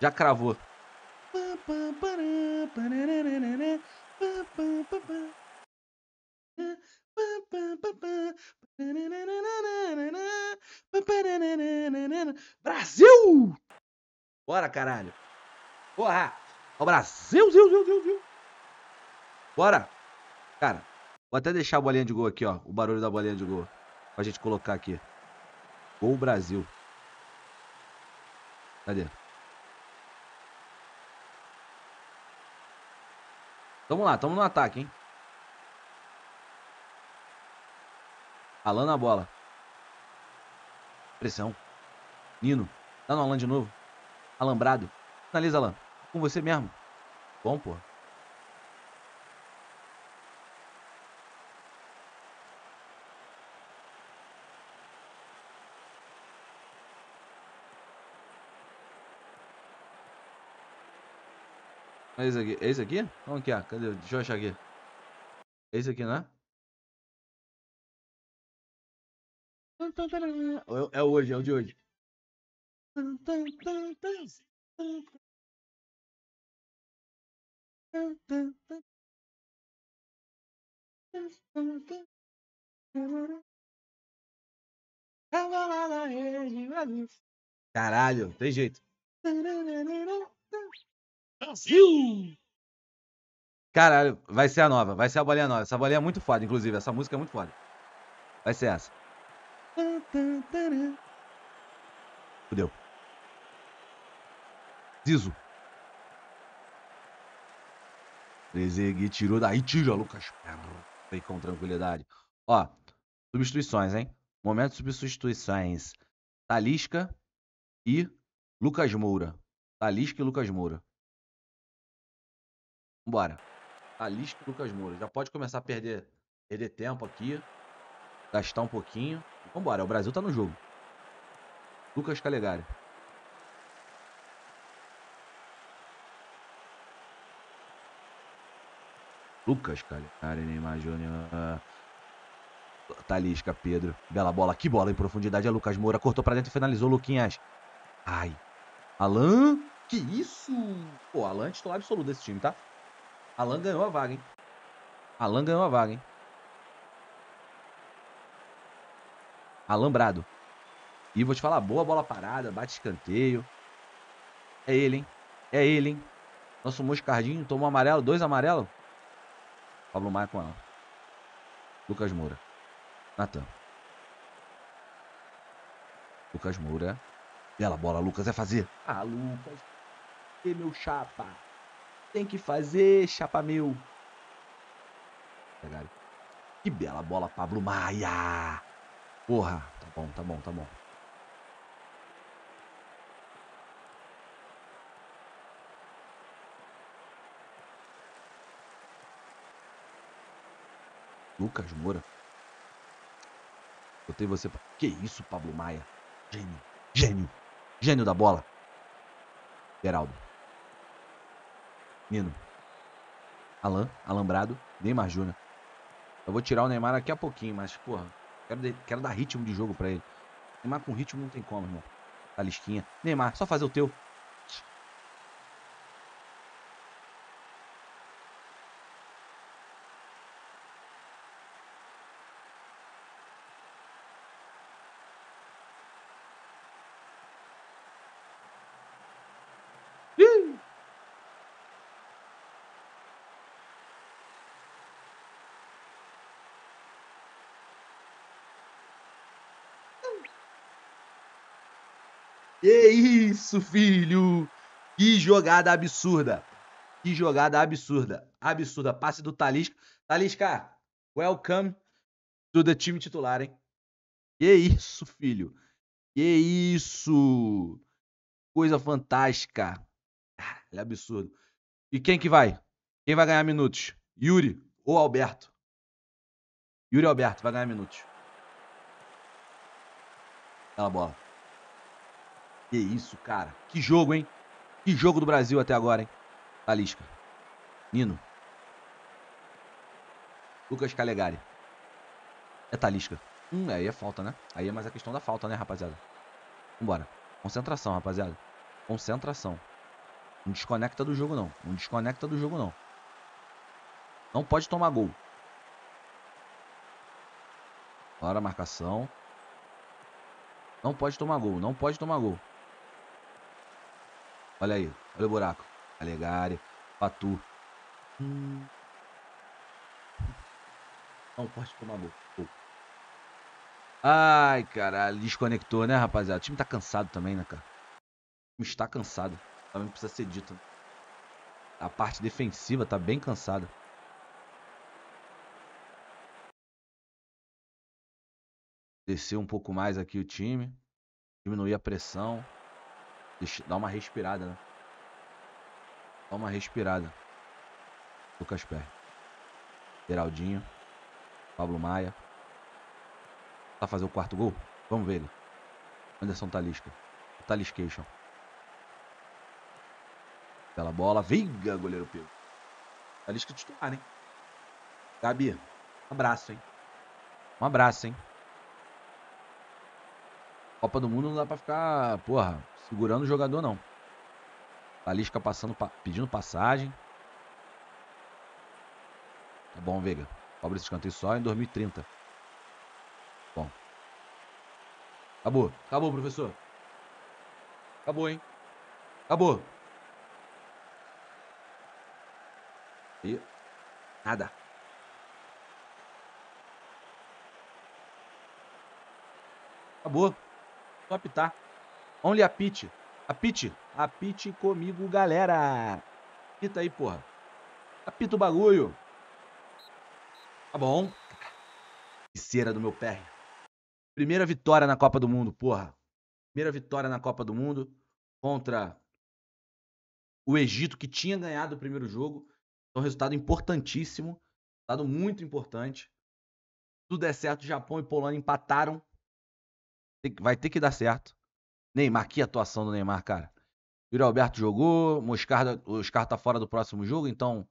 já cravou. Brasil! Bora, caralho! Porra! O Brasil, Brasil, Brasil, Brasil! Bora! Cara, vou até deixar a bolinha de gol aqui, ó. O barulho da bolinha de gol. Pra gente colocar aqui. Gol Brasil. Cadê? Tamo lá, tamo no ataque, hein? Alan na bola. Pressão. Nino. Dá tá no Alan de novo. Alambrado. Finaliza, Alan. Com você mesmo. Bom, porra. É esse aqui, é esse aqui? Vamos que é? Cadê? Deixa eu achar aqui. É esse aqui, né? É hoje, é o de hoje. Caralho, tem jeito. Brasil! Caralho, vai ser a nova, vai ser a bolinha nova. Essa bolinha é muito foda, inclusive. Essa música é muito foda. Vai ser essa. Fudeu. Zizo. Trezegui tirou daí, tira, Lucas. Vem com tranquilidade. Ó, substituições, hein? Momento de substituições. Talisca e Lucas Moura. Talisca e Lucas Moura. Vambora. Alisca e Lucas Moura. Já pode começar a perder, perder tempo aqui. Gastar um pouquinho. Vambora, o Brasil tá no jogo. Lucas Calegari. Lucas Calegari, Neymar Júnior. Talisca, Pedro. Bela bola. Que bola em profundidade. É Lucas Moura. Cortou pra dentro e finalizou. Luquinhas. Ai. Alan. Que isso? Pô, Alan é titular absoluto desse time, tá? Alan ganhou a vaga, hein? Alan ganhou a vaga, hein? Alambrado. E vou te falar, boa bola parada, bate escanteio. É ele, hein? É ele, hein? Nosso Moscardinho tomou amarelo, dois amarelo. Pablo Maia com ela. Lucas Moura. Natan. Lucas Moura. Bela bola, Lucas. É fazer. Ah, Lucas. E meu chapa. Tem que fazer, chapa meu. Que bela bola, Pablo Maia. Porra, tá bom, tá bom, tá bom. Lucas Moura. Botei você pra... Que isso, Pablo Maia. Gênio, gênio, gênio da bola. Geraldo. Nino. Alan, Alambrado, Neymar Júnior. Eu vou tirar o Neymar daqui a pouquinho, mas, porra, quero, de, quero dar ritmo de jogo para ele. Neymar com ritmo não tem como, irmão. Alisquinha, tá Neymar, só fazer o teu. Isso, filho! Que jogada absurda! Que jogada absurda! Absurda! Passe do Talisca. Talisca, welcome to the time titular, hein? Que isso, filho! Que isso! Coisa fantástica! Ah, é absurdo. E quem que vai? Quem vai ganhar minutos? Yuri ou Alberto? Yuri Alberto vai ganhar minutos. Tá bola. Que isso, cara. Que jogo, hein? Que jogo do Brasil até agora, hein? Talisca. Nino. Lucas Calegari. É Talisca. Hum, aí é falta, né? Aí é mais a questão da falta, né, rapaziada? Vambora. Concentração, rapaziada. Concentração. Não desconecta do jogo, não. Não desconecta do jogo, não. Não pode tomar gol. Bora, marcação. Não pode tomar gol. Não pode tomar gol. Olha aí, olha o buraco. Alegari, Patu. Hum. Não pode tomar pouco. Ai, caralho, desconectou, né, rapaziada? O time tá cansado também, né, cara? O time está cansado. Também precisa ser dito. A parte defensiva tá bem cansada. Descer um pouco mais aqui o time. Diminuir a pressão. Deixa, dá uma respirada, né? Dá uma respirada. Lucas Pé. Geraldinho. Pablo Maia. Tá fazer o quarto gol? Vamos ver ele. Anderson Talisca. Taliscation. pela bola. Viga, goleiro pego. Talisca titular, hein? Gabi, um abraço, hein? Um abraço, hein? Copa do Mundo não dá pra ficar, porra, segurando o jogador, não. Talisca passando, pedindo passagem. Tá bom, Veiga. Cobra esse escanteio só em 2030. Bom. Acabou. Acabou, professor. Acabou, hein? Acabou. E nada. Acabou só apitar. Tá? Only a pit. A pit. A pit comigo, galera. Apita aí, porra. Apita o bagulho. Tá bom. Cera do meu pé. Primeira vitória na Copa do Mundo, porra. Primeira vitória na Copa do Mundo contra o Egito, que tinha ganhado o primeiro jogo. Então, resultado importantíssimo. Resultado muito importante. Tudo é certo, Japão e Polônia empataram vai ter que dar certo. Neymar, que atuação do Neymar, cara. Yuri Alberto jogou, Moscardo, o Oscar tá fora do próximo jogo, então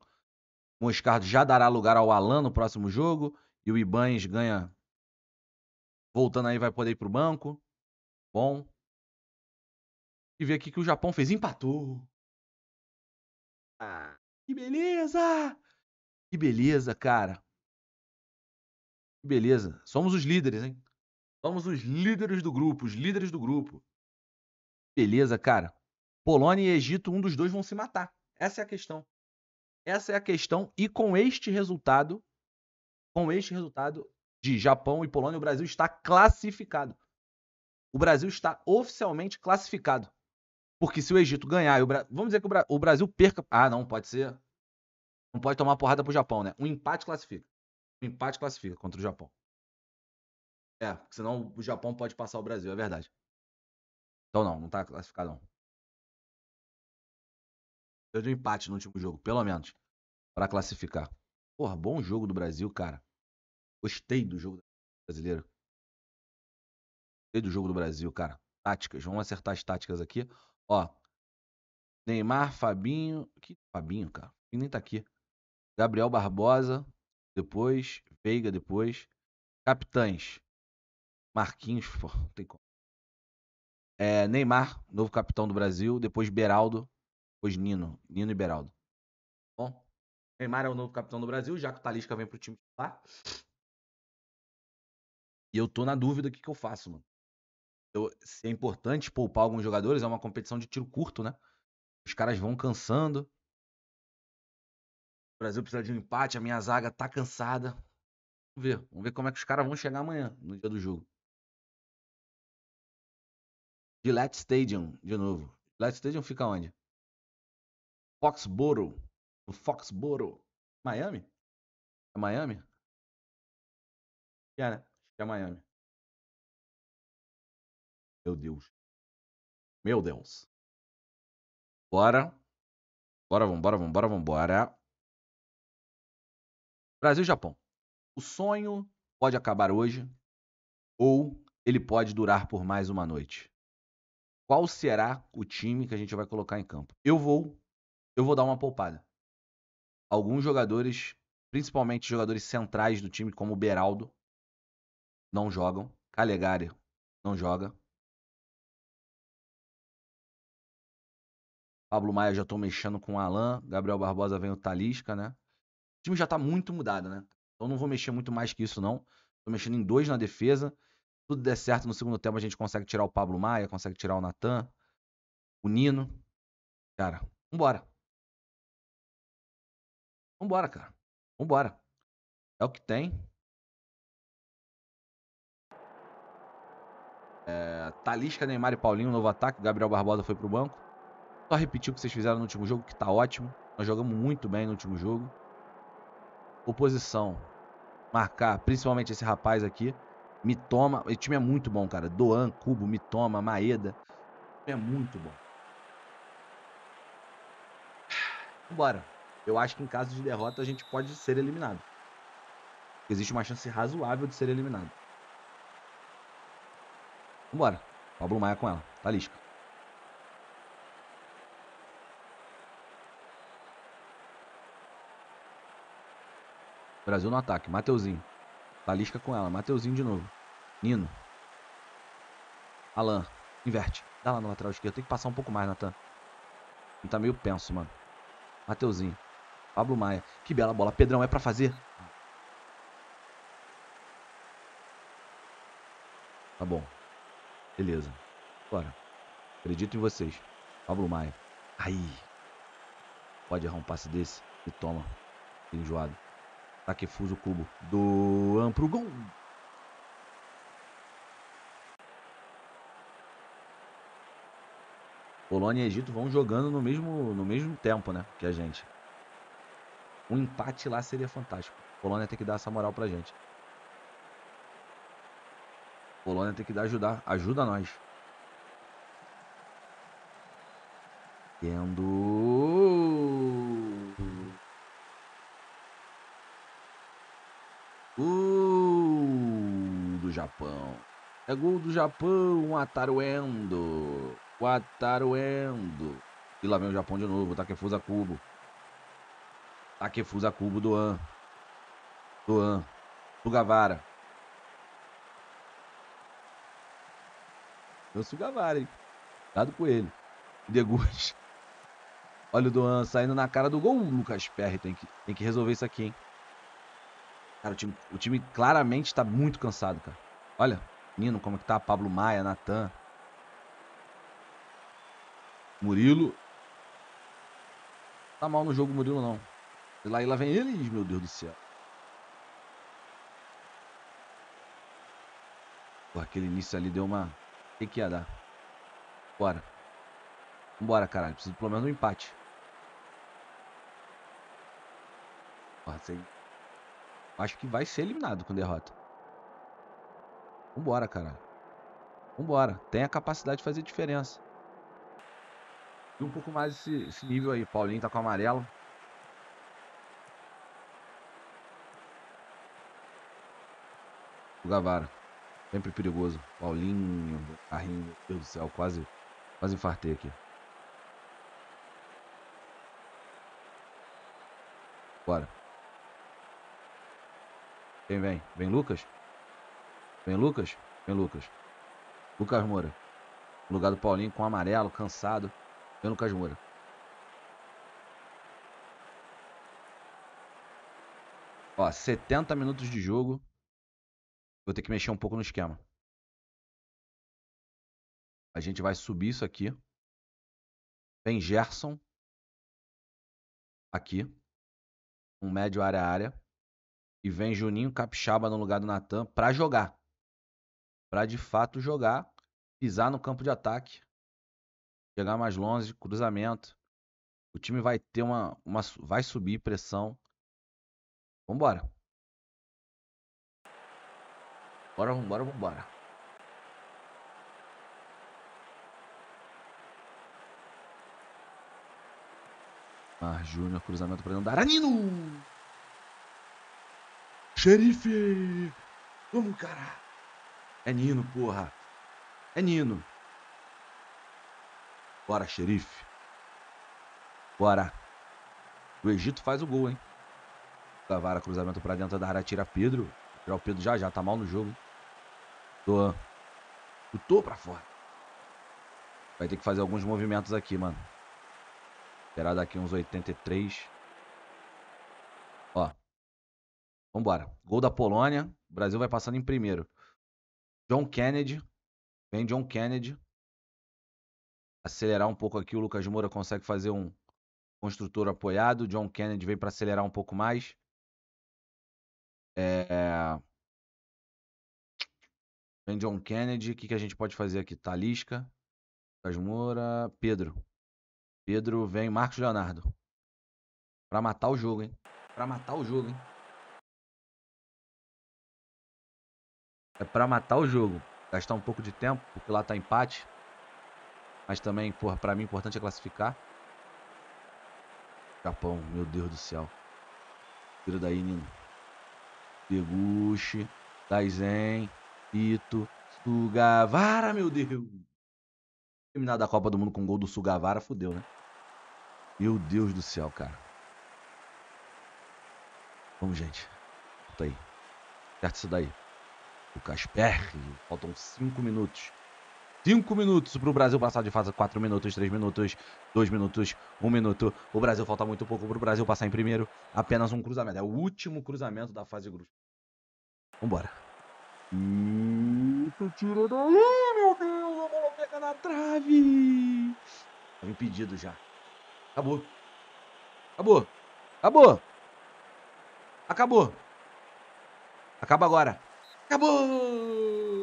Moscardo já dará lugar ao Alan no próximo jogo. E o Ibanes ganha. Voltando aí, vai poder ir pro banco. Bom. E ver aqui que o Japão fez. Empatou. Ah, que beleza! Que beleza, cara. Que beleza. Somos os líderes, hein? Vamos os líderes do grupo, os líderes do grupo. Beleza, cara. Polônia e Egito, um dos dois vão se matar. Essa é a questão. Essa é a questão. E com este resultado, com este resultado de Japão e Polônia, o Brasil está classificado. O Brasil está oficialmente classificado. Porque se o Egito ganhar, o Bra... vamos dizer que o, Bra... o Brasil perca. Ah, não, pode ser. Não pode tomar porrada pro Japão, né? Um empate classifica. Um empate classifica contra o Japão. É, porque senão o Japão pode passar o Brasil, é verdade. Então não, não tá classificado não. Deu um empate no último jogo, pelo menos, para classificar. Porra, bom jogo do Brasil, cara. Gostei do jogo brasileiro. Gostei do jogo do Brasil, cara. Táticas, vamos acertar as táticas aqui. Ó, Neymar, Fabinho. Que Fabinho, cara? Ele nem tá aqui. Gabriel Barbosa, depois. Veiga, depois. Capitães. Marquinhos, pô, não tem como. É, Neymar, novo capitão do Brasil. Depois Beraldo. Depois Nino. Nino e Beraldo. Bom, Neymar é o novo capitão do Brasil, já que o Talisca vem pro time titular. E eu tô na dúvida o que, que eu faço, mano. Eu, se é importante poupar alguns jogadores, é uma competição de tiro curto, né? Os caras vão cansando. O Brasil precisa de um empate, a minha zaga tá cansada. Vamos ver, vamos ver como é que os caras vão chegar amanhã, no dia do jogo. Gillette Stadium, de novo. Gillette Stadium fica onde? Foxboro. No Foxboro. Miami? É Miami? É, né? Acho que é Miami. Meu Deus. Meu Deus. Bora. Bora, vambora, vambora, vambora. Brasil e Japão. O sonho pode acabar hoje ou ele pode durar por mais uma noite qual será o time que a gente vai colocar em campo. Eu vou, eu vou dar uma poupada. Alguns jogadores, principalmente jogadores centrais do time, como o Beraldo, não jogam. Calegari não joga. Pablo Maia já tô mexendo com o Alain. Gabriel Barbosa vem o Talisca, né? O time já tá muito mudado, né? Então não vou mexer muito mais que isso, não. Tô mexendo em dois na defesa tudo der certo no segundo tempo, a gente consegue tirar o Pablo Maia, consegue tirar o Natan, o Nino. Cara, vambora. Vambora, cara. Vambora. É o que tem. É, Talisca, Neymar e Paulinho, novo ataque. Gabriel Barbosa foi pro banco. Só repetir o que vocês fizeram no último jogo, que tá ótimo. Nós jogamos muito bem no último jogo. Oposição. Marcar, principalmente esse rapaz aqui. Mitoma. O time é muito bom, cara. Doan, Cubo, Mitoma, Maeda. É muito bom. Bora. Eu acho que em caso de derrota a gente pode ser eliminado. Existe uma chance razoável de ser eliminado. Vambora. Pablo Maia com ela. Talisca. Tá Brasil no ataque. Mateuzinho. Talisca tá com ela. Mateuzinho de novo. Nino. Alan. Inverte. Dá lá no lateral esquerdo. Tem que passar um pouco mais, Natan. Ele tá meio penso, mano. Mateuzinho. Pablo Maia. Que bela bola. Pedrão, é para fazer. Tá bom. Beleza. Bora. Acredito em vocês. Pablo Maia. Aí. Pode errar um passe desse e toma. Enjoado. Takefuso Cubo. do pro gol. Polônia e Egito vão jogando no mesmo, no mesmo tempo, né? Que a gente. Um empate lá seria fantástico. Polônia tem que dar essa moral pra gente. Polônia tem que dar ajudar. Ajuda nós. Tendo. do Japão. É gol do Japão, Ataruendo. Ataruendo. E lá vem o Japão de novo, Takefusa Cubo. Takefusa Cubo do An. Do An. Sugavara. É o Sugavara, hein? Cuidado com ele. Deguste. Olha o Doan saindo na cara do gol. O Lucas Perry tem que, tem que resolver isso aqui, hein? Cara, o time, o time claramente tá muito cansado, cara. Olha, Nino, como que tá? Pablo Maia, Natan. Murilo. Tá mal no jogo, Murilo, não. E lá, e lá vem eles, meu Deus do céu. Porra, aquele início ali deu uma... O que, que ia dar? Bora. Vambora, caralho. Preciso pelo menos um empate. Porra, sei acho que vai ser eliminado com derrota. Vambora, cara. Vambora. Tem a capacidade de fazer diferença. E um pouco mais esse, esse nível aí. Paulinho tá com amarelo. O Gavara. Sempre perigoso. Paulinho, carrinho, meu Deus do céu, quase, quase infartei aqui. Bora. Quem vem? Vem Lucas? Vem Lucas? Vem Lucas. Lucas Moura. No lugar do Paulinho com amarelo, cansado. Vem Lucas Moura. Ó, 70 minutos de jogo. Vou ter que mexer um pouco no esquema. A gente vai subir isso aqui. Vem Gerson. Aqui. Um médio área-área. E vem Juninho Capixaba no lugar do Natan para jogar. Para de fato jogar, pisar no campo de ataque, chegar mais longe, cruzamento. O time vai ter uma, uma vai subir pressão. Vambora. Bora, vambora, vambora. Ah, Júnior, cruzamento para dentro da Xerife! Vamos, cara! É Nino, porra! É Nino! Bora, xerife! Bora! O Egito faz o gol, hein? Cavara, cruzamento para dentro da área, tira Pedro. Tirar o Pedro já já, tá mal no jogo. Hein? Doan. Chutou pra fora. Vai ter que fazer alguns movimentos aqui, mano. Esperar daqui uns 83. Vambora. Gol da Polônia. O Brasil vai passando em primeiro. John Kennedy. Vem John Kennedy. Acelerar um pouco aqui. O Lucas Moura consegue fazer um construtor apoiado. John Kennedy vem para acelerar um pouco mais. É... Vem John Kennedy. O que, que a gente pode fazer aqui? Talisca. Lucas Moura. Pedro. Pedro vem Marcos Leonardo. para matar o jogo, hein? Para matar o jogo, hein? é para matar o jogo, gastar um pouco de tempo, porque lá tá empate. Mas também, porra, pra mim importante é classificar. Japão, meu Deus do céu. Tira daí, Nino. Né? Deguchi, Taizen, Ito, Sugavara, meu Deus. Terminado da Copa do Mundo com um gol do Sugavara, fudeu, né? Meu Deus do céu, cara. Vamos, gente. Tá aí. Certo isso daí. O Casper, faltam 5 minutos. 5 minutos para o Brasil passar de fase. 4 minutos, 3 minutos, 2 minutos, 1 um minuto. O Brasil falta muito pouco para o Brasil passar em primeiro. Apenas um cruzamento. É o último cruzamento da fase grupo. Vambora. Isso, tira daí, meu Deus. A bola pega na trave. Estava tá impedido já. Acabou. Acabou. Acabou. Acabou. Acaba agora. Acabou!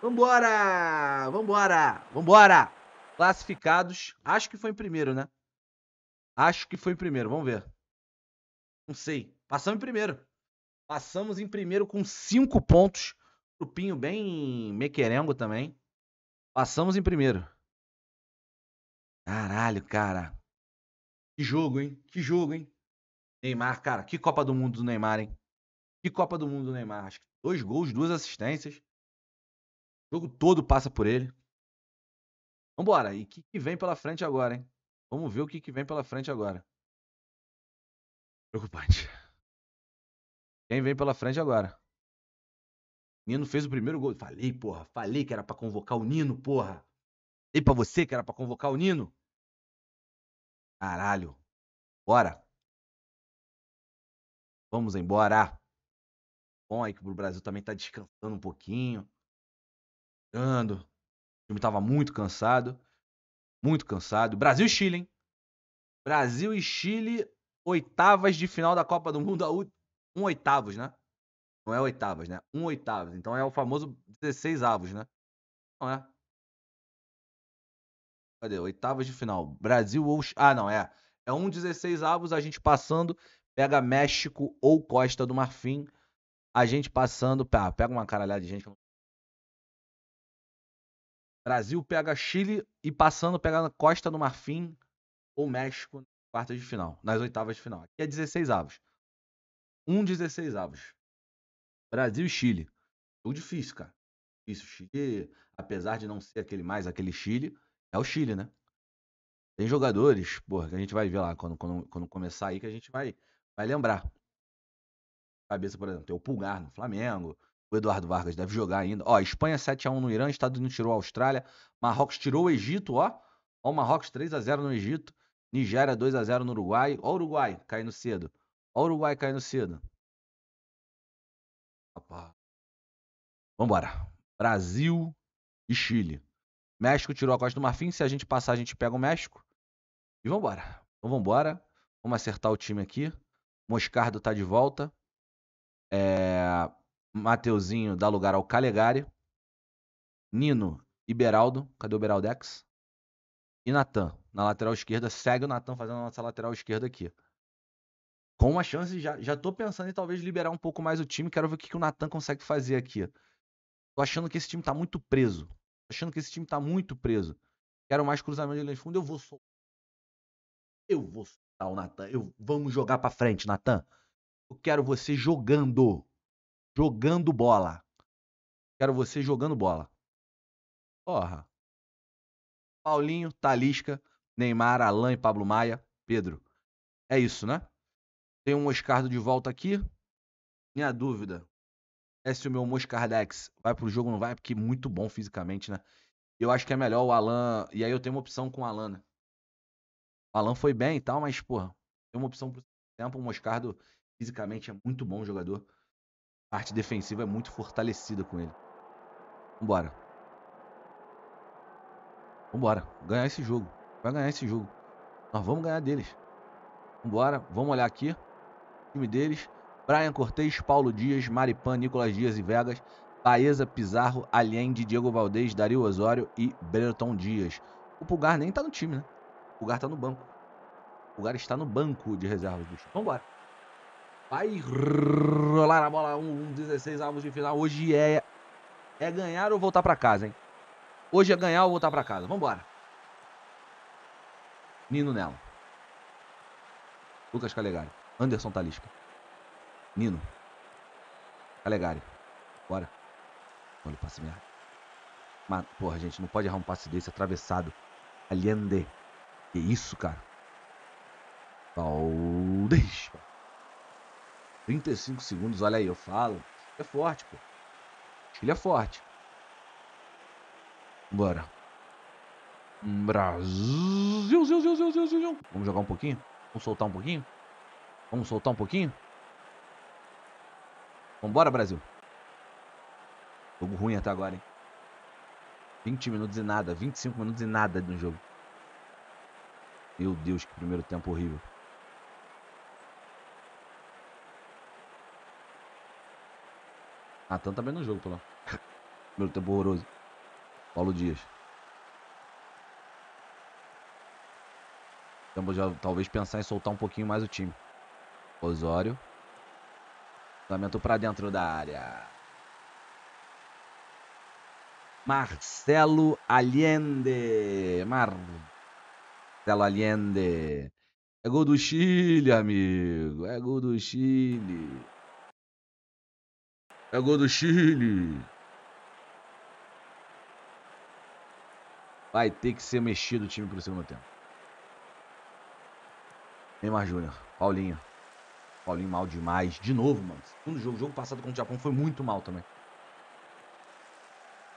Vambora! Vambora! Vambora! Classificados. Acho que foi em primeiro, né? Acho que foi em primeiro. Vamos ver. Não sei. Passamos em primeiro. Passamos em primeiro com cinco pontos. Grupinho bem mequerengo também. Passamos em primeiro. Caralho, cara. Que jogo, hein? Que jogo, hein? Neymar, cara. Que Copa do Mundo do Neymar, hein? Que Copa do Mundo do Neymar. Acho que dois gols, duas assistências. O jogo todo passa por ele. Vambora. E o que, que, vem pela frente agora, hein? Vamos ver o que, que vem pela frente agora. Preocupante. Quem vem pela frente agora? Nino fez o primeiro gol. Falei, porra. Falei que era para convocar o Nino, porra. Falei pra você que era para convocar o Nino. Caralho. Bora. Vamos embora. Bom aí que o Brasil também tá descansando um pouquinho. Ando. O time tava muito cansado. Muito cansado. Brasil e Chile, hein? Brasil e Chile, oitavas de final da Copa do Mundo. Um oitavos, né? Não é oitavas, né? Um oitavos. Então é o famoso 16 avos, né? Não é? Cadê? Oitavas de final. Brasil ou. Ah, não, é. É um 16 avos, a gente passando, pega México ou Costa do Marfim. A gente passando. Ah, pega uma caralhada de gente que Brasil pega Chile e passando pega na Costa do Marfim ou México nas quartas de final, nas oitavas de final. Aqui é 16 avos. Um 16 avos. Brasil e Chile. Jogo difícil, cara. Difícil. Chile, apesar de não ser aquele mais aquele Chile, é o Chile, né? Tem jogadores, porra, que a gente vai ver lá quando, quando, quando começar aí, que a gente vai, vai lembrar. Cabeça, por exemplo, tem o Pulgar no Flamengo. O Eduardo Vargas deve jogar ainda. Ó, Espanha 7x1 no Irã, Estados Unidos tirou a Austrália, Marrocos tirou o Egito, ó. Ó, Marrocos 3x0 no Egito, Nigéria 2x0 no Uruguai. Ó, Uruguai caindo cedo. Ó, Uruguai caindo cedo. Opa. Vambora. Brasil e Chile. México tirou a Costa do Marfim. Se a gente passar, a gente pega o México. E vambora. Então vambora. Vamos acertar o time aqui. Moscardo tá de volta. É... Mateuzinho dá lugar ao Calegari. Nino e Beraldo. Cadê o Beraldex? E Natan. Na lateral esquerda, segue o Natan fazendo a nossa lateral esquerda aqui. Com uma chance, já, já tô pensando em talvez liberar um pouco mais o time. Quero ver o que, que o Natan consegue fazer aqui. Tô achando que esse time tá muito preso. Tô achando que esse time tá muito preso. Quero mais cruzamento de linha de fundo. Eu vou soltar. Eu vou soltar o Natan. Eu... Vamos jogar pra frente, Natan. Eu quero você jogando jogando bola. Quero você jogando bola. Porra. Paulinho, Talisca, Neymar, Alain, Pablo Maia, Pedro. É isso, né? Tem um Moscardo de volta aqui. Minha dúvida é se o meu Moscardex vai pro jogo ou não vai, porque muito bom fisicamente, né? Eu acho que é melhor o Alan. E aí eu tenho uma opção com o Alan, né? O Alan foi bem e tal, mas, porra, tem uma opção pro tempo. O Moscardo fisicamente é muito bom jogador. A parte defensiva é muito fortalecida com ele. Vambora. Vambora. Ganhar esse jogo. Vai ganhar esse jogo. Nós vamos ganhar deles. Vambora. Vamos olhar aqui. O time deles. Brian Cortez, Paulo Dias, Maripan, Nicolas Dias e Vegas. Baeza, Pizarro, Allende, Diego Valdez, Dario Osório e Breton Dias. O Pulgar nem tá no time, né? O Pulgar tá no banco. O Pulgar está no banco de reservas do time. Vambora. Vai rolar a bola. um, um, 16 avos de final. Hoje é, é ganhar ou voltar para casa, hein? Hoje é ganhar ou voltar para casa. Vambora. Nino Nello, Lucas Calegari. Anderson Talisca. Nino. Calegari. Bora. Olha o passe merda. Mas, porra, gente, não pode errar um passe desse atravessado. Allende. Que isso, cara. deixa. 35 segundos, olha aí, eu falo. É forte, pô. Ele é forte. Bora. Brasil, Brasil. Vamos jogar um pouquinho? Vamos soltar um pouquinho? Vamos soltar um pouquinho? Vambora, Brasil. Jogo ruim até agora, hein? 20 minutos e nada, 25 minutos e nada no jogo. Meu Deus, que primeiro tempo horrível. Ah, Natan então também tá no jogo, pelo Meu tempo horroroso. Paulo Dias. Então, Vamos já talvez pensar em soltar um pouquinho mais o time. Osório. Lançamento para dentro da área. Marcelo Allende. Marcelo Allende. É gol do Chile, amigo. É gol do Chile. É gol do Chile. Vai ter que ser mexido o time pro segundo tempo. Neymar Júnior. Paulinho. Paulinho mal demais. De novo, mano. Segundo jogo. jogo passado contra o Japão foi muito mal também.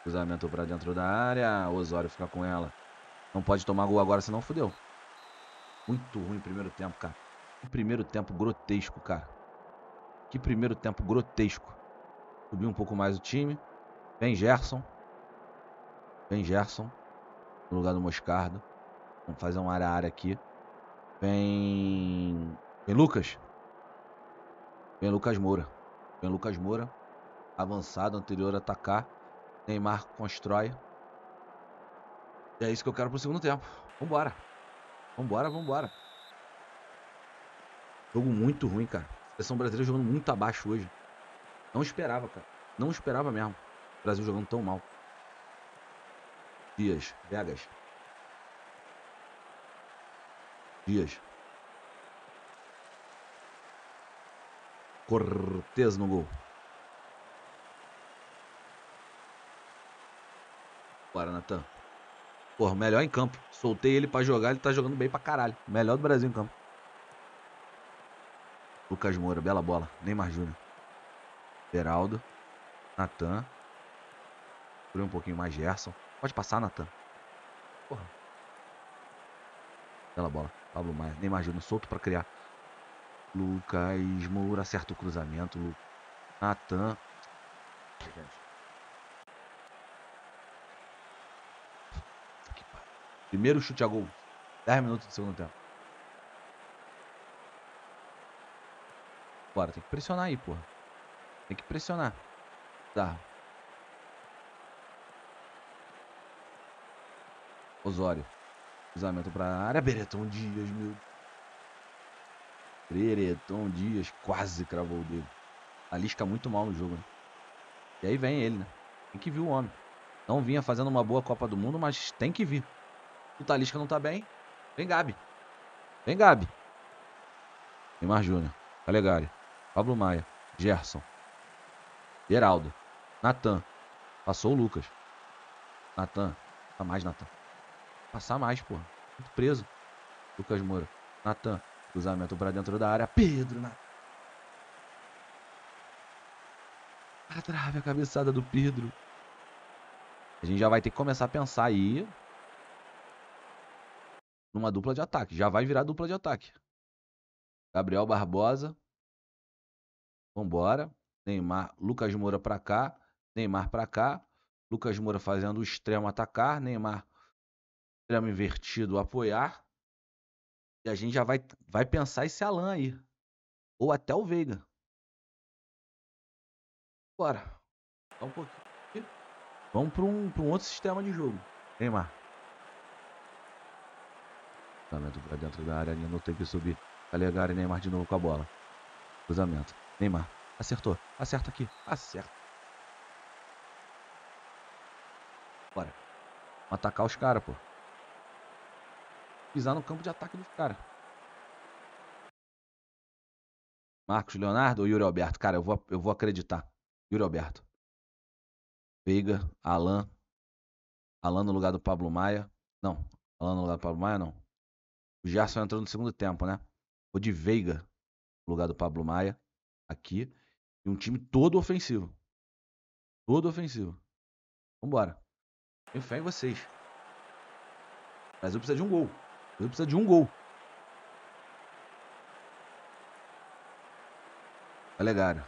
Cruzamento pra dentro da área. Osório fica com ela. Não pode tomar gol agora, senão fodeu. Muito ruim o primeiro tempo, cara. Um primeiro tempo grotesco, cara. Que primeiro tempo grotesco. Subi um pouco mais o time. Vem Gerson. Vem Gerson. No lugar do Moscardo. Vamos fazer uma área-área aqui. Vem. Vem Lucas. Vem Lucas Moura. Vem Lucas Moura. Avançado, anterior atacar. Neymar constrói. E é isso que eu quero pro segundo tempo. Vambora. Vambora, vambora. Jogo muito ruim, cara. A seleção brasileira jogando muito abaixo hoje. Não esperava, cara. Não esperava mesmo. O Brasil jogando tão mal. Dias, Vegas. Dias. Cortez no gol. Bora, Natan. Porra, melhor em campo. Soltei ele para jogar, ele tá jogando bem pra caralho. Melhor do Brasil em campo. Lucas Moura, bela bola. Neymar Júnior. Beraldo. Natan. por um pouquinho mais Gerson. Pode passar, Natan. Porra. Bela bola. Pablo Maia. nem Júnior solto para criar. Lucas Moura acerta o cruzamento. Natan. Primeiro chute a gol. 10 minutos do segundo tempo. Bora, tem que pressionar aí, porra. Tem que pressionar. Tá. Osório. Cruzamento para área. Bereton Dias, meu. Bereton Dias quase cravou o dedo. A muito mal no jogo, né? E aí vem ele, né? Tem que vir o homem. Não vinha fazendo uma boa Copa do Mundo, mas tem que vir. O Talisca não tá bem. Vem, Gabi. Vem, Gabi. Neymar Júnior. Calegari. Pablo Maia. Gerson. Geraldo. Natan. Passou o Lucas. Natan. Passa tá mais, Natan. Passar mais, porra. Muito preso. Lucas Moura. Natan. Cruzamento para dentro da área. Pedro. Na... A trave, a cabeçada do Pedro. A gente já vai ter que começar a pensar aí. Numa dupla de ataque. Já vai virar dupla de ataque. Gabriel Barbosa. Vambora. Neymar, Lucas Moura para cá, Neymar para cá, Lucas Moura fazendo o extremo atacar, Neymar extremo invertido apoiar. E a gente já vai, vai pensar esse Alan aí. Ou até o Veiga. Bora. Só um pouquinho. Vamos para um, pra um outro sistema de jogo. Neymar. Cruzamento para dentro da área. não tem que subir. Calegari, Neymar de novo com a bola. Cruzamento. Neymar. Acertou. Acerta aqui. Acerta. Bora. Vamos atacar os caras, pô. Pisar no campo de ataque dos caras. Marcos Leonardo ou Yuri Alberto? Cara, eu vou, eu vou acreditar. Yuri Alberto. Veiga, Alan. Alan no lugar do Pablo Maia. Não, Alan no lugar do Pablo Maia, não. O Gerson entrou no segundo tempo, né? Vou de Veiga no lugar do Pablo Maia. Aqui. E um time todo ofensivo. Todo ofensivo. Vambora. Tenho fé em vocês. O Brasil precisa de um gol. O Brasil precisa de um gol. Olegário.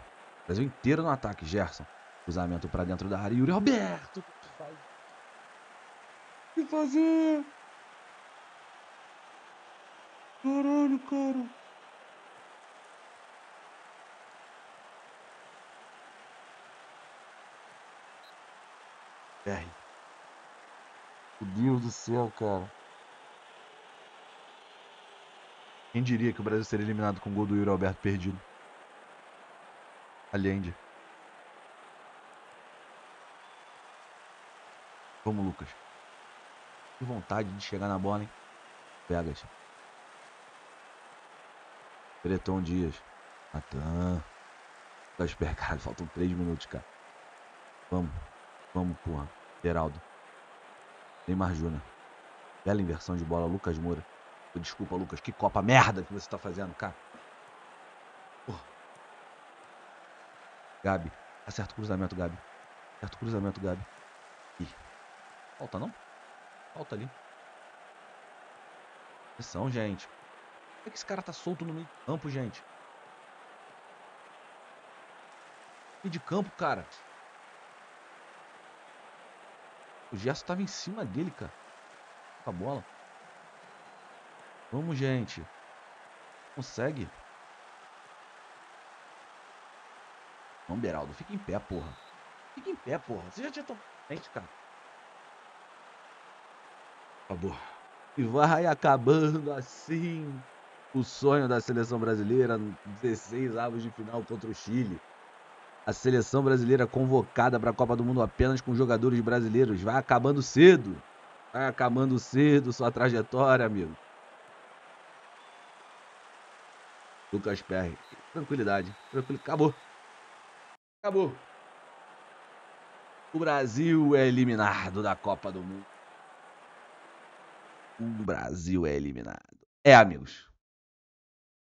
O Brasil inteiro no ataque. Gerson. Cruzamento para dentro da área. Yuri Roberto. O que fazer? Caralho, cara. R. Meu Deus do céu, cara. Quem diria que o Brasil seria eliminado com o gol do Yuri Alberto perdido? Allende. Vamos, Lucas. Que vontade de chegar na bola, hein? Vegas. Breton Dias. Natan. Tá espercado. Faltam 3 minutos, cara. Vamos. Vamos, porra. Beraldo. Neymar Júnior. Bela inversão de bola, Lucas Moura. Desculpa, Lucas, que copa merda que você tá fazendo, cara. Porra. Gabi. Acerta o cruzamento, Gabi. Acerta o cruzamento, Gabi. Ih. Falta não? Falta ali. Atenção, gente. Por que esse cara tá solto no meio de campo, gente? Meio de campo, cara. O Gerson estava em cima dele, cara. Com a bola. Vamos, gente. Consegue. Vamos, Beraldo. Fica em pé, porra. Fica em pé, porra. Você já tinha tomado Gente, cara. Acabou. E vai acabando assim o sonho da seleção brasileira. 16 avos de final contra o Chile. A seleção brasileira convocada para a Copa do Mundo apenas com jogadores brasileiros. Vai acabando cedo. Vai acabando cedo sua trajetória, amigo. Lucas Perry. Tranquilidade. Acabou. Acabou. O Brasil é eliminado da Copa do Mundo. O Brasil é eliminado. É, amigos.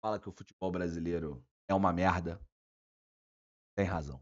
Fala que o futebol brasileiro é uma merda. Tem razão.